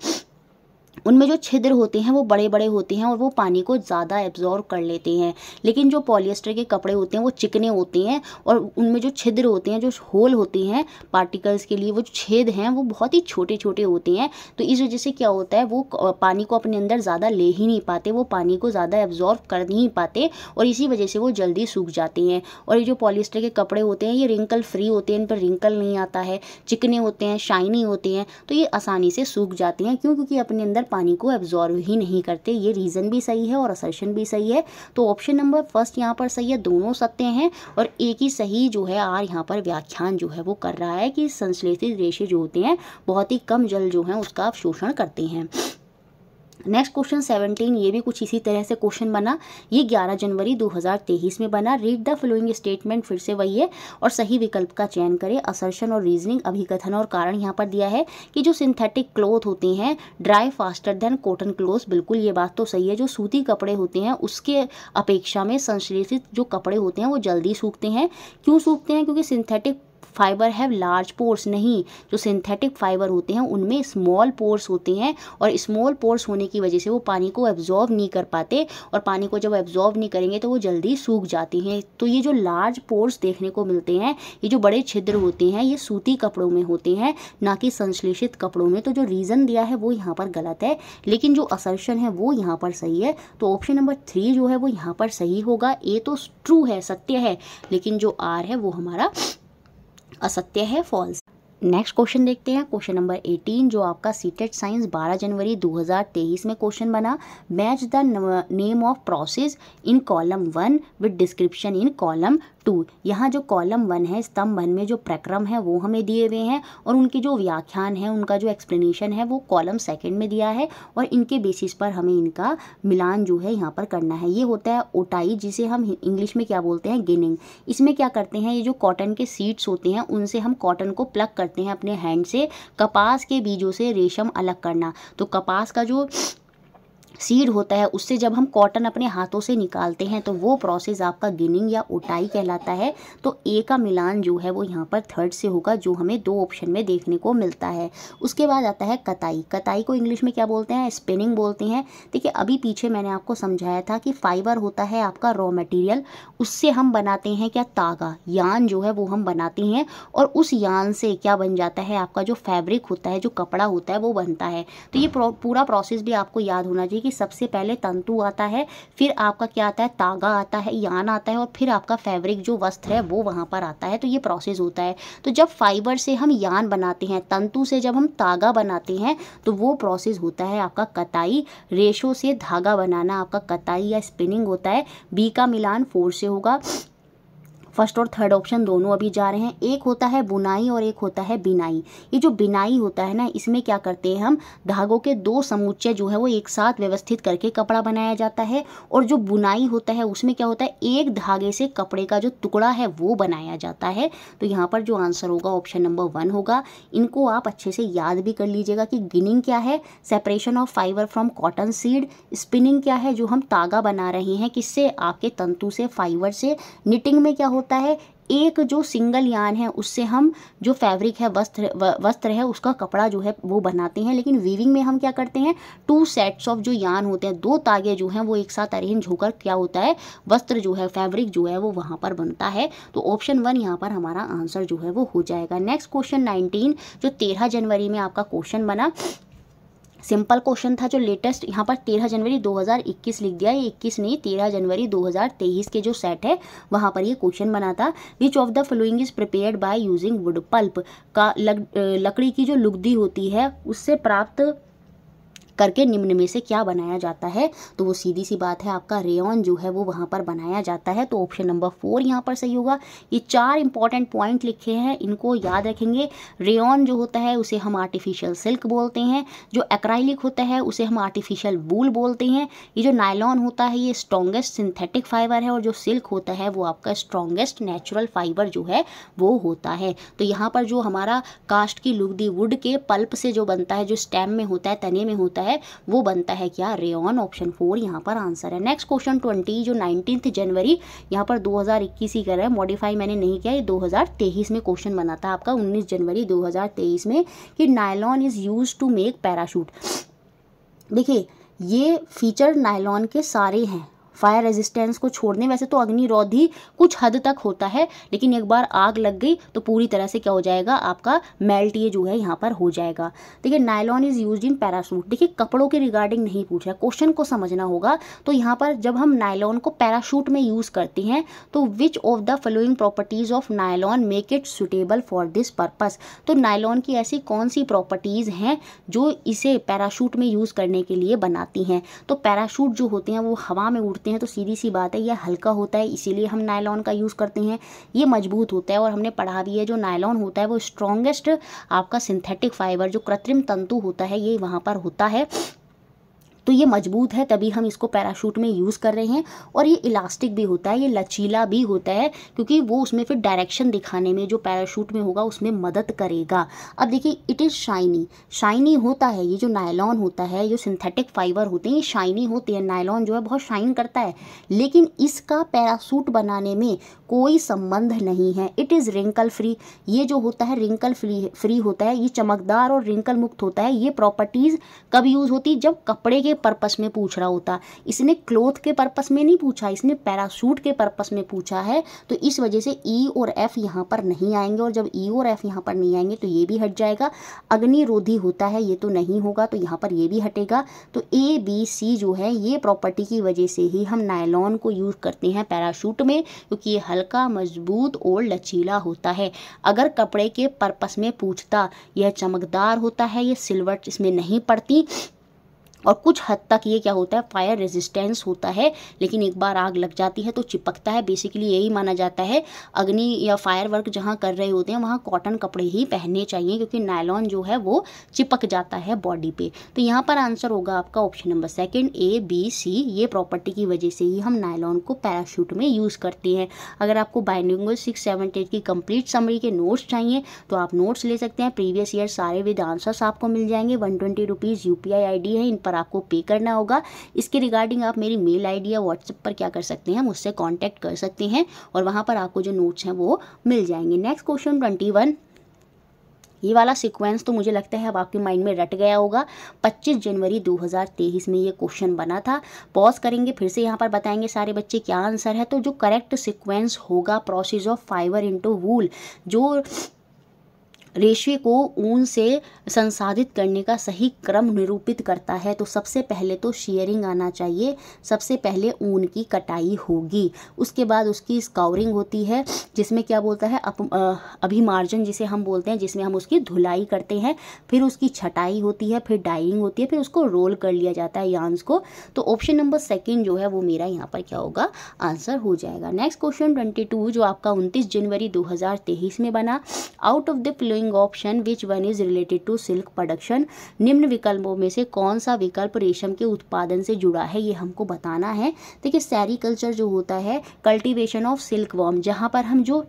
उनमें जो छिद्र होते हैं वो बड़े बड़े होते हैं और वो पानी को ज़्यादा एब्जॉर्व कर लेते हैं लेकिन जो पॉलिएस्टर के कपड़े होते हैं वो चिकने होते हैं और उनमें जो छिद्र होते हैं जो होल होते हैं पार्टिकल्स के लिए वो छेद हैं वो बहुत ही छोटे छोटे होते हैं तो इस वजह से क्या होता है वो पानी को अपने अंदर ज़्यादा ले ही नहीं पाते वो पानी को ज़्यादा एब्जॉर्व कर नहीं पाते और इसी वजह से वो जल्दी सूख जाते हैं और ये जो पॉलिएस्टर के कपड़े होते हैं ये रिंकल फ्री होते हैं इन पर रिंकल नहीं आता है चिकने होते हैं शाइनी होते हैं तो ये आसानी से सूख जाते हैं क्यों क्योंकि अपने अंदर पानी को एब्जॉर्व ही नहीं करते ये रीज़न भी सही है और असर्शन भी सही है तो ऑप्शन नंबर फर्स्ट यहाँ पर सही है दोनों सत्य हैं और एक ही सही जो है आर यहाँ पर व्याख्यान जो है वो कर रहा है कि संश्लेषित रेशे जो होते हैं बहुत ही कम जल जो है उसका शोषण करते हैं नेक्स्ट क्वेश्चन सेवनटीन ये भी कुछ इसी तरह से क्वेश्चन बना ये 11 जनवरी 2023 में बना रीड द फ्लोइंग स्टेटमेंट फिर से वही है और सही विकल्प का चयन करें असर्शन और रीजनिंग अभिकथन और कारण यहाँ पर दिया है कि जो सिंथेटिक क्लोथ होते हैं dry faster than cotton cloth बिल्कुल ये बात तो सही है जो सूती कपड़े होते हैं उसके अपेक्षा में संश्लेषित जो कपड़े होते हैं वो जल्दी सूखते हैं क्यों सूखते हैं क्योंकि synthetic fibre have large pores नहीं जो सिंथेटिक फाइबर होते हैं उनमें स्मॉल पोर्स होते हैं और स्मॉल पोर्स होने की वजह से वो पानी को एब्जॉर्व नहीं कर पाते और पानी को जब एब्जॉर्व नहीं करेंगे तो वो जल्दी सूख जाते हैं तो ये जो लार्ज पोर्स देखने को मिलते हैं ये जो बड़े छिद्र होते हैं ये सूती कपड़ों में होते हैं ना कि संश्लेषित कपड़ों में तो जो रीज़न दिया है वो यहाँ पर गलत है लेकिन जो असर्शन है वो यहाँ पर सही है तो ऑप्शन नंबर थ्री जो है वो यहाँ पर सही होगा ए तो ट्रू है सत्य है लेकिन जो आर है वो हमारा असत्य है फॉल्स नेक्स्ट क्वेश्चन देखते हैं क्वेश्चन नंबर 18 जो आपका सीटेट साइंस 12 जनवरी 2023 में क्वेश्चन बना match the name of process in column one with description in column two यहाँ जो कॉलम वन है स्तंभ वन में जो प्रक्रम है वो हमें दिए हुए हैं और उनके जो व्याख्यान है उनका जो एक्सप्लेनेशन है वो कॉलम सेकेंड में दिया है और इनके बेसिस पर हमें इनका मिलान जो है यहाँ पर करना है ये होता है ओटाई जिसे हम इंग्लिश में क्या बोलते हैं गेनिंग इसमें क्या करते हैं ये जो कॉटन के सीड्स होते हैं उनसे हम कॉटन को प्लग कर करते हैं अपने हैंड से कपास के बीजों से रेशम अलग करना तो कपास का जो सीड होता है उससे जब हम कॉटन अपने हाथों से निकालते हैं तो वो प्रोसेस आपका गिनिंग या उटाई कहलाता है तो ए का मिलान जो है वो यहाँ पर थर्ड से होगा जो हमें दो ऑप्शन में देखने को मिलता है उसके बाद आता है कताई कताई को इंग्लिश में क्या बोलते हैं स्पिनिंग बोलते हैं देखिए अभी पीछे मैंने आपको समझाया था कि फाइबर होता है आपका रॉ मटेरियल उससे हम बनाते हैं क्या तागा यान जो है वो हम बनाते हैं और उस यान से क्या बन जाता है आपका जो फैब्रिक होता है जो कपड़ा होता है वो बनता है तो ये पूरा प्रोसेस भी आपको याद होना चाहिए कि सबसे पहले तंतु आता है फिर आपका क्या आता है तागा आता है यान आता है और फिर आपका फैब्रिक जो वस्त्र है वो वहाँ पर आता है तो ये प्रोसेस होता है तो जब फाइबर से हम यान बनाते हैं तंतु से जब हम तागा बनाते हैं तो वो प्रोसेस होता है आपका कताई रेशों से धागा बनाना आपका कताई या स्पिनिंग होता है बी का मिलान फोर से होगा फर्स्ट और थर्ड ऑप्शन दोनों अभी जा रहे हैं एक होता है बुनाई और एक होता है बिनाई ये जो बिनाई होता है ना इसमें क्या करते हैं हम धागों के दो समुच्चय जो है वो एक साथ व्यवस्थित करके कपड़ा बनाया जाता है और जो बुनाई होता है उसमें क्या होता है एक धागे से कपड़े का जो टुकड़ा है वो बनाया जाता है तो यहाँ पर जो आंसर होगा ऑप्शन नंबर वन होगा इनको आप अच्छे से याद भी कर लीजिएगा कि गिनिंग क्या है separation of fibre from cotton seed spinning क्या है जो हम तागा बना रहे हैं किससे आपके तंतु से फाइबर से निटिंग में क्या होता रहता है एक जो सिंगल यान है उससे हम जो फैब्रिक है वस्त्र वस्त्र है उसका कपड़ा जो है वो बनाते हैं लेकिन वीविंग में हम क्या करते हैं टू सेट्स ऑफ जो यान होते हैं दो तागे जो हैं वो एक साथ अरेंज होकर क्या होता है वस्त्र जो है फैब्रिक जो है वो वहाँ पर बनता है तो ऑप्शन वन यहाँ पर हमारा आंसर जो है वो हो जाएगा नेक्स्ट क्वेश्चन नाइनटीन जो तेरह जनवरी में आपका क्वेश्चन बना सिंपल क्वेश्चन था जो लेटेस्ट यहाँ पर 13 जनवरी 2021 लिख दिया है इक्कीस नहीं 13 जनवरी 2023 के जो सेट है वहाँ पर ये क्वेश्चन बना था which of the following is prepared by using wood pulp का लकड़ी की जो लुगदी होती है उससे प्राप्त करके निम्न में से क्या बनाया जाता है तो वो सीधी सी बात है आपका रेयन जो है वो वहाँ पर बनाया जाता है तो ऑप्शन नंबर फोर यहाँ पर सही होगा ये चार इंपॉर्टेंट पॉइंट लिखे हैं इनको याद रखेंगे रेयन जो होता है उसे हम आर्टिफिशियल सिल्क बोलते हैं जो एक्राइलिक होता है उसे हम आर्टिफिशियल वूल बोलते हैं ये जो नायलॉन होता है ये स्ट्रॉन्गेस्ट सिंथेटिक फाइबर है और जो सिल्क होता है वो आपका स्ट्रॉन्गेस्ट नेचुरल फाइबर जो है वो होता है तो यहाँ पर जो हमारा कास्ट की लुगदी वुड के पल्प से जो बनता है जो स्टेम में होता है तने में होता है है वो बनता है क्या रेन ऑप्शन फोर यहाँ पर आंसर है नेक्स्ट क्वेश्चन ट्वेंटी जो नाइनटीन जनवरी यहाँ पर दो हज़ार इक्कीस ही कर रहा है मॉडिफाई मैंने नहीं किया ये दो में क्वेश्चन बना था आपका उन्नीस जनवरी दो में कि nylon is use to make parachute देखिए ये फीचर नायलॉन के सारे हैं फायर रेजिस्टेंस को छोड़ने वैसे तो अग्निरोधी कुछ हद तक होता है लेकिन एक बार आग लग गई तो पूरी तरह से क्या हो जाएगा आपका मेल्ट ये जो है यहाँ पर हो जाएगा देखिए nylon is use in parachute देखिए कपड़ों के रिगार्डिंग नहीं पूछ रहा क्वेश्चन को समझना होगा तो यहाँ पर जब हम नायलॉन को पैराशूट में यूज़ करते हैं तो which of the following properties of nylon make it suitable for this purpose तो नायलॉन की ऐसी कौन सी प्रॉपर्टीज़ हैं जो इसे पैराशूट में यूज़ करने के लिए बनाती हैं तो पैराशूट जो होते हैं वो हवा में उड़ते करते हैं तो सीधी सी बात है यह हल्का होता है इसीलिए हम नायलॉन का यूज़ करते हैं ये मजबूत होता है और हमने पढ़ा भी है जो नायलॉन होता है वो स्ट्रॉन्गेस्ट आपका सिंथेटिक फाइबर जो कृत्रिम तंतु होता है ये वहाँ पर होता है तो ये मजबूत है तभी हम इसको पैराशूट में यूज़ कर रहे हैं और ये इलास्टिक भी होता है ये लचीला भी होता है क्योंकि वो उसमें फिर डायरेक्शन दिखाने में जो पैराशूट में होगा उसमें मदद करेगा अब देखिए इट इज़ शाइनी शाइनी होता है ये जो नायलॉन होता है जो सिंथेटिक फाइबर होते हैं ये शाइनी होते हैं नायलॉन जो है बहुत शाइन करता है लेकिन इसका पैरासूट बनाने में कोई संबंध नहीं है इट इज़ रिंकल फ्री ये जो होता है रिंकल फ्री फ्री होता है ये चमकदार और रिंकल मुक्त होता है ये प्रॉपर्टीज़ कब यूज़ होती जब कपड़े के पर्पस में पूछ रहा होता इसने क्लोथ के पर्पस में नहीं पूछा इसने पैराशूट के पर्पस में पूछा है तो इस वजह से ई e और एफ़ यहाँ पर नहीं आएंगे और जब ई e और एफ़ यहाँ पर नहीं आएंगे तो ये भी हट जाएगा अग्निरोधी होता है ये तो नहीं होगा तो यहाँ पर ये भी हटेगा तो ए बी सी जो है ये प्रॉपर्टी की वजह से ही हम नायलॉन को यूज़ करते हैं पैराशूट में क्योंकि ये हल्का मजबूत और लचीला होता है अगर कपड़े के पर्पस में पूछता यह चमकदार होता है यह सिल्वर इसमें नहीं पड़ती और कुछ हद तक ये क्या होता है फायर रेजिस्टेंस होता है लेकिन एक बार आग लग जाती है तो चिपकता है बेसिकली यही माना जाता है अग्नि या फायर वर्क जहाँ कर रहे होते हैं वहाँ कॉटन कपड़े ही पहनने चाहिए क्योंकि नायलॉन जो है वो चिपक जाता है बॉडी पे तो यहाँ पर आंसर होगा आपका option number second A B C ये प्रॉपर्टी की वजह से ही हम नायलॉन को पैराशूट में यूज़ करते हैं अगर आपको बाइंडिंग सिक्स सेवन एट की कंप्लीट समरी के नोट्स चाहिए तो आप नोट्स ले सकते हैं प्रीवियस ईयर सारे विद आंसर्स आपको मिल जाएंगे one twenty rupees U P I I D है इन पर आपको पे करना होगा इसके रिगार्डिंग आप मेरी मेल आईडी या व्हाट्सएप पर क्या कर सकते हैं मुझसे कांटेक्ट कर सकते हैं और वहां पर आपको जो नोट्स हैं वो मिल जाएंगे नेक्स्ट क्वेश्चन ट्वेंटी वन ये वाला सीक्वेंस तो मुझे लगता है अब आपके माइंड में रट गया होगा 25 जनवरी 2023 में ये क्वेश्चन बना था पॉज करेंगे फिर से यहाँ पर बताएंगे सारे बच्चे क्या आंसर है तो जो करेक्ट सीक्वेंस होगा process of fibre into wool जो रेशे को ऊन से संसाधित करने का सही क्रम निरूपित करता है तो सबसे पहले तो शेयरिंग आना चाहिए सबसे पहले ऊन की कटाई होगी उसके बाद उसकी स्काउरिंग होती है जिसमें क्या बोलता है अप अभिमार्जन जिसे हम बोलते हैं जिसमें हम उसकी धुलाई करते हैं फिर उसकी छटाई होती है फिर डाइंग होती है फिर उसको रोल कर लिया जाता है यान्स को तो ऑप्शन नंबर सेकेंड जो है वो मेरा यहाँ पर क्या होगा आंसर हो जाएगा नेक्स्ट क्वेश्चन ट्वेंटी जो आपका उनतीस जनवरी दो में बना out of the play following option which one is related to silk production निम्न विकल्पों में से कौन सा विकल्प रेशम के उत्पादन से जुड़ा है ये हमको बताना है देखिए सैरिकल्चर जो होता है कल्टिवेशन ऑफ सिल्क वर्म जहाँ पर हम जो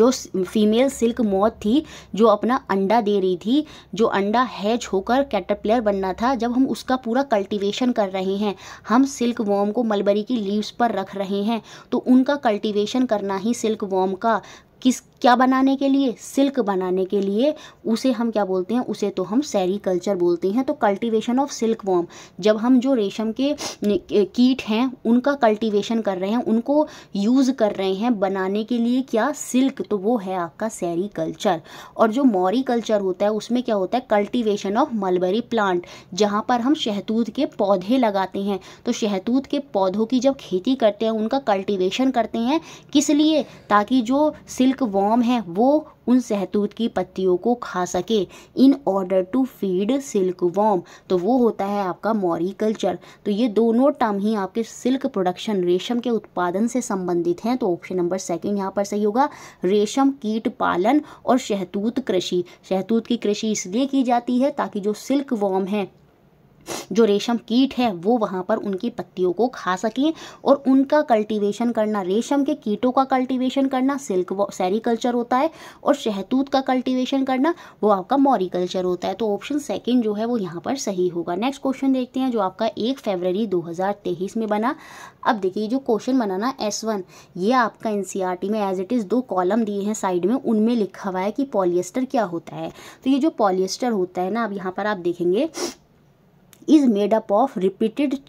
जो फीमेल सिल्क मौत थी जो अपना अंडा दे रही थी जो अंडा हैच होकर कैटरप्लेयर बनना था जब हम उसका पूरा कल्टीवेशन कर रहे हैं हम सिल्क वॉम को मलबरी की लीव्स पर रख रहे हैं तो उनका कल्टीवेशन करना ही सिल्क वॉम का किस क्या बनाने के लिए सिल्क बनाने के लिए उसे हम क्या बोलते हैं उसे तो हम सेरीकल्चर बोलते हैं तो कल्टीवेशन ऑफ सिल्क वॉर्म जब हम जो रेशम के कीट हैं उनका कल्टीवेशन कर रहे हैं उनको यूज़ कर रहे हैं बनाने के लिए क्या सिल्क तो वो है आपका सेरीकल्चर और जो मॉरी कल्चर होता है उसमें क्या होता है कल्टिवेशन ऑफ मलबरी प्लांट जहाँ पर हम शहतूत के पौधे लगाते हैं तो शहतूत के पौधों की जब खेती करते हैं उनका कल्टिवेशन करते हैं किस लिए ताकि जो सिल्क वॉम मॉम है वो उन सहतूत की पत्तियों को खा सके in order to feed silk worm तो वो होता है आपका मौरी कल्चर तो ये दोनों टर्म ही आपके सिल्क प्रोडक्शन रेशम के उत्पादन से संबंधित हैं तो ऑप्शन नंबर सेकंड यहाँ पर सही होगा रेशम कीट पालन और शहतूत कृषि शहतूत की कृषि इसलिए की जाती है ताकि जो सिल्क वॉम है जो रेशम कीट है वो वहाँ पर उनकी पत्तियों को खा सकें और उनका कल्टीवेशन करना रेशम के कीटों का कल्टीवेशन करना सिल्क सेरिकल्चर होता है और शहतूत का कल्टीवेशन करना वो आपका मॉरिकल्चर होता है तो ऑप्शन सेकेंड जो है वो यहाँ पर सही होगा नेक्स्ट क्वेश्चन देखते हैं जो आपका एक फरवरी 2023 में बना अब देखिए जो क्वेश्चन बना ना एस वन ये आपका एन e में एज इट इज़ दो कॉलम दिए हैं साइड में उनमें लिखा हुआ है कि पॉलिएस्टर क्या होता है तो ये जो पॉलिएस्टर होता है ना अब यहाँ पर आप देखेंगे is made up of repeated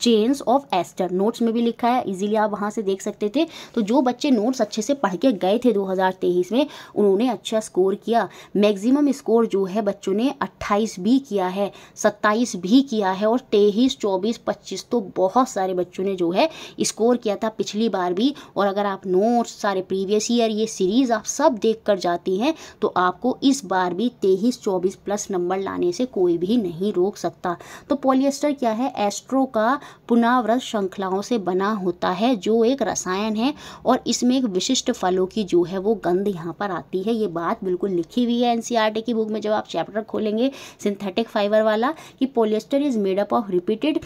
chains of ester notes में भी लिखा है इजीली आप वहाँ से देख सकते थे तो जो बच्चे नोट्स अच्छे से पढ़ के गए थे 2023 में उन्होंने अच्छा स्कोर किया मैक्सिमम स्कोर जो है बच्चों ने 28 भी किया है 27 भी किया है और तेईस चौबीस पच्चीस तो बहुत सारे बच्चों ने जो है स्कोर किया था पिछली बार भी और अगर आप नोट्स सारे प्रीवियस ईयर ये सीरीज़ आप सब देख कर जाती हैं तो आपको इस बार भी तेईस चौबीस प्लस नंबर लाने से कोई भी नहीं रोक सकता तो पोलियस्टर क्या है एस्ट्रो का पुनाव्रत श्रृंखलाओं से बना होता है जो एक रसायन है और इसमें एक विशिष्ट फलों की जो है वो गंध यहाँ पर आती है ये बात बिल्कुल लिखी हुई है एनसीईआरटी e की बुक में जब आप चैप्टर खोलेंगे सिंथेटिक फाइबर वाला कि polyester is made up of repeated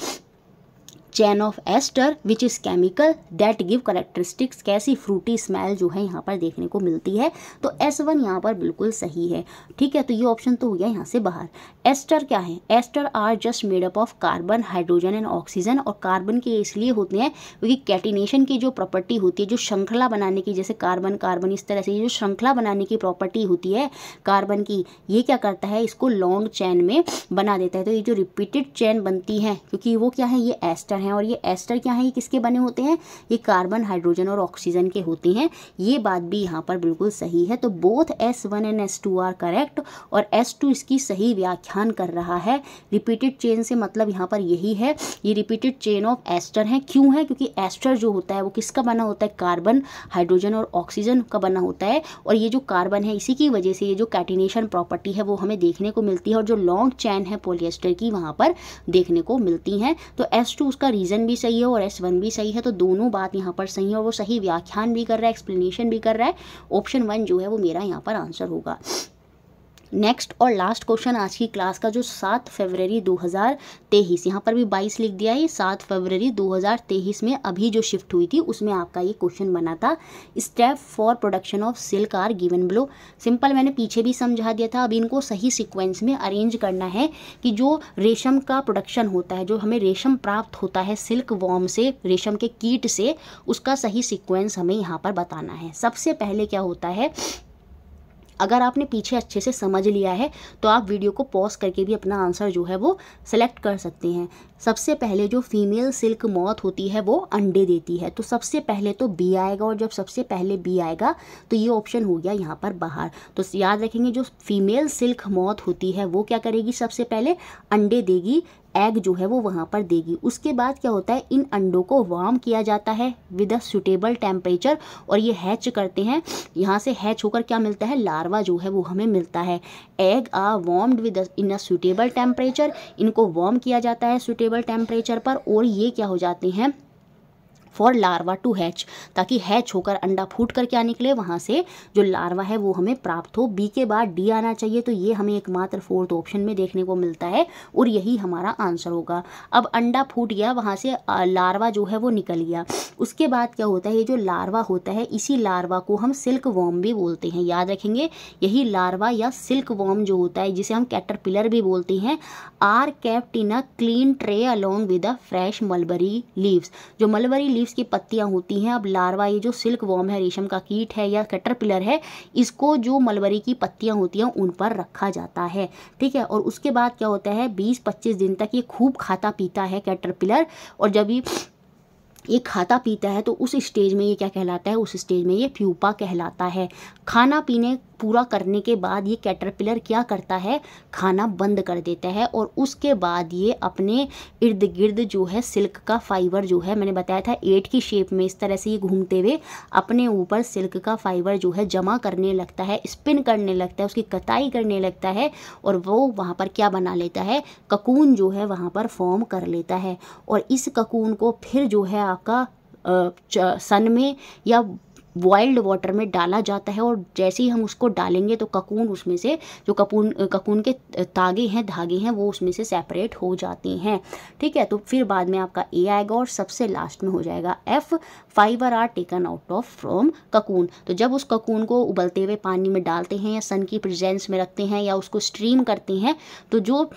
chain of ester which is chemical that give characteristics कैसी फ्रूटी स्मेल जो है यहाँ पर देखने को मिलती है तो एस वन यहाँ पर बिल्कुल सही है ठीक है तो ये ऑप्शन तो हो गया यहाँ से बाहर एस्टर क्या है ester are just made up of carbon hydrogen and oxygen और कार्बन के इसलिए होते हैं क्योंकि कैटिनेशन की जो प्रॉपर्टी होती है जो श्रृंखला बनाने की जैसे कार्बन कार्बन इस तरह से जो श्रृंखला बनाने की प्रॉपर्टी होती है कार्बन की ये क्या करता है इसको लॉन्ग चैन में बना देता है तो ये जो रिपीटेड चैन बनती है क्योंकि वो क्या है ये एस्टर एस्टर हैं और ये एस्टर क्या है ये किसके बने होते हैं ये कार्बन हाइड्रोजन और ऑक्सीजन के होते हैं ये बात भी यहाँ पर बिल्कुल सही है तो both S one and S two are correct और एस टू इसकी सही व्याख्यान कर रहा है रिपीटेड चेन से मतलब यहाँ पर यही है ये रिपीटेड चेन ऑफ एस्टर है क्यों है क्योंकि एस्टर जो होता है वो किसका बना होता है कार्बन हाइड्रोजन और ऑक्सीजन का बना होता है और ये जो कार्बन है इसी की वजह से ये जो कैटिनेशन प्रॉपर्टी है वो हमें देखने को मिलती है और जो लॉन्ग चैन है पोलिएस्टर की वहाँ पर देखने को मिलती हैं तो एस टू उसका रीज़न भी सही है और एस वन भी सही है तो दोनों बात यहाँ पर सही है और वो सही व्याख्यान भी कर रहा है एक्सप्लेनेशन भी कर रहा है ऑप्शन वन जो है वो मेरा यहाँ पर आंसर होगा नेक्स्ट और लास्ट क्वेश्चन आज की क्लास का जो सात फरवरी 2023 यहाँ पर भी बाईस लिख दिया है सात फरवरी 2023 में अभी जो शिफ्ट हुई थी उसमें आपका ये क्वेश्चन बना था step for production of silk are given below simple मैंने पीछे भी समझा दिया था अब इनको सही सिक्वेंस में अरेंज करना है कि जो रेशम का प्रोडक्शन होता है जो हमें रेशम प्राप्त होता है सिल्क वॉर्म से रेशम के कीट से उसका सही सिक्वेंस हमें यहाँ पर बताना है सबसे पहले क्या होता है अगर आपने पीछे अच्छे से समझ लिया है तो आप वीडियो को पॉज करके भी अपना आंसर जो है वो सेलेक्ट कर सकते हैं सबसे पहले जो फीमेल सिल्क मौत होती है वो अंडे देती है तो सबसे पहले तो बी आएगा और जब सबसे पहले बी आएगा तो ये ऑप्शन हो गया यहाँ पर बाहर तो याद रखेंगे जो फीमेल सिल्क मौत होती है वो क्या करेगी सबसे पहले अंडे देगी एग जो है वो वहाँ पर देगी उसके बाद क्या होता है इन अंडों को वार्म किया जाता है विद अ सुटेबल टेम्परेचर और ये हैच करते हैं यहाँ से हैच होकर क्या मिलता है लार्वा जो है वो हमें मिलता है egg are warmed within a suitable temperature इनको वार्म किया जाता है सुटेबल टेम्परेचर पर और ये क्या हो जाते हैं फॉर लार्वा टू हैच ताकि हैच होकर अंडा फूट कर क्या निकले वहाँ से जो लार्वा है वो हमें प्राप्त हो बी के बाद डी आना चाहिए तो ये हमें एकमात्र फोर्थ ऑप्शन में देखने को मिलता है और यही हमारा आंसर होगा अब अंडा फूट गया वहाँ से लार्वा जो है वो निकल गया उसके बाद क्या होता है ये जो लार्वा होता है इसी लार्वा को हम सिल्क वॉम भी बोलते हैं याद रखेंगे यही लार्वा या सिल्क वॉम जो होता है जिसे हम कैटरपिलर भी बोलते हैं are kept in a clean tray along with a fresh mulberry leaves जो मलबरी लीव लीव्स की पत्तियां होती हैं अब लार्वा ये जो सिल्क वॉम है रेशम का कीट है या कटर है इसको जो मलबरी की पत्तियां होती हैं उन पर रखा जाता है ठीक है और उसके बाद क्या होता है बीस पच्चीस दिन तक ये खूब खाता पीता है कैटरपिलर और जब ये ये खाता पीता है तो उस स्टेज में ये क्या कहलाता है उस स्टेज में ये प्यूपा कहलाता है खाना पीने पूरा करने के बाद ये कैटरपिलर क्या करता है खाना बंद कर देता है और उसके बाद ये अपने इर्द गिर्द जो है सिल्क का फाइबर जो है मैंने बताया था एट की शेप में इस तरह से ये घूमते हुए अपने ऊपर सिल्क का फाइबर जो है जमा करने लगता है स्पिन करने लगता है उसकी कताई करने लगता है और वो वहाँ पर क्या बना लेता है ककून जो है वहाँ पर फॉर्म कर लेता है और इस ककून को फिर जो है आपका सन में या बॉइल्ड वाटर में डाला जाता है और जैसे ही हम उसको डालेंगे तो ककून उसमें से जो कपून ककून के तागे हैं धागे हैं वो उसमें से सेपरेट हो जाते हैं ठीक है तो फिर बाद में आपका ए आएगा और सबसे लास्ट में हो जाएगा F fibre are taken out of from cocoon तो जब उस ककून को उबलते हुए पानी में डालते हैं या सन की प्रेजेंस में रखते हैं या उसको स्ट्रीम करते हैं तो जो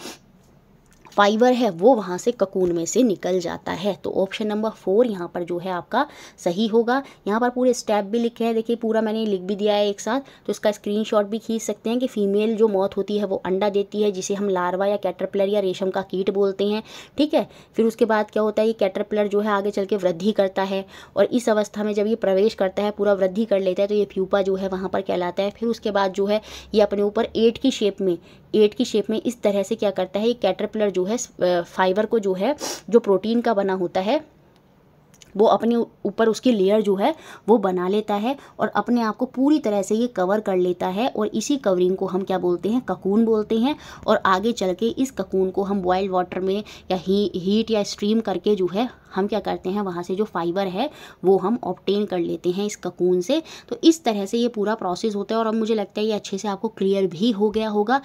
फाइबर है वो वहाँ से ककून में से निकल जाता है तो ऑप्शन नंबर फोर यहाँ पर जो है आपका सही होगा यहाँ पर पूरे स्टेप भी लिखे हैं देखिए पूरा मैंने लिख भी दिया है एक साथ तो इसका स्क्रीनशॉट भी खींच सकते हैं कि फीमेल जो मौत होती है वो अंडा देती है जिसे हम लार्वा या कैटरपलर या रेशम का कीट बोलते हैं ठीक है फिर उसके बाद क्या होता है ये कैटरपलर जो है आगे चल के वृद्धि करता है और इस अवस्था में जब ये प्रवेश करता है पूरा वृद्धि कर लेता है तो ये प्यूपा जो है वहाँ पर कहलाता है फिर उसके बाद जो है ये अपने ऊपर एट की शेप में एट की शेप में इस तरह से क्या करता है ये कैटरपिलर जो है फाइबर को जो है जो प्रोटीन का बना होता है वो अपने ऊपर उसकी लेयर जो है वो बना लेता है और अपने आप को पूरी तरह से ये कवर कर लेता है और इसी कवरिंग को हम क्या बोलते हैं ककून बोलते हैं और आगे चल के इस ककून को हम बॉयल वाटर में या ही, हीट या स्ट्रीम करके जो है हम क्या करते हैं वहाँ से जो फाइबर है वो हम ऑप्टेन कर लेते हैं इस ककून से तो इस तरह से ये पूरा प्रोसेस होता है और अब मुझे लगता है ये अच्छे से आपको क्लियर भी हो गया होगा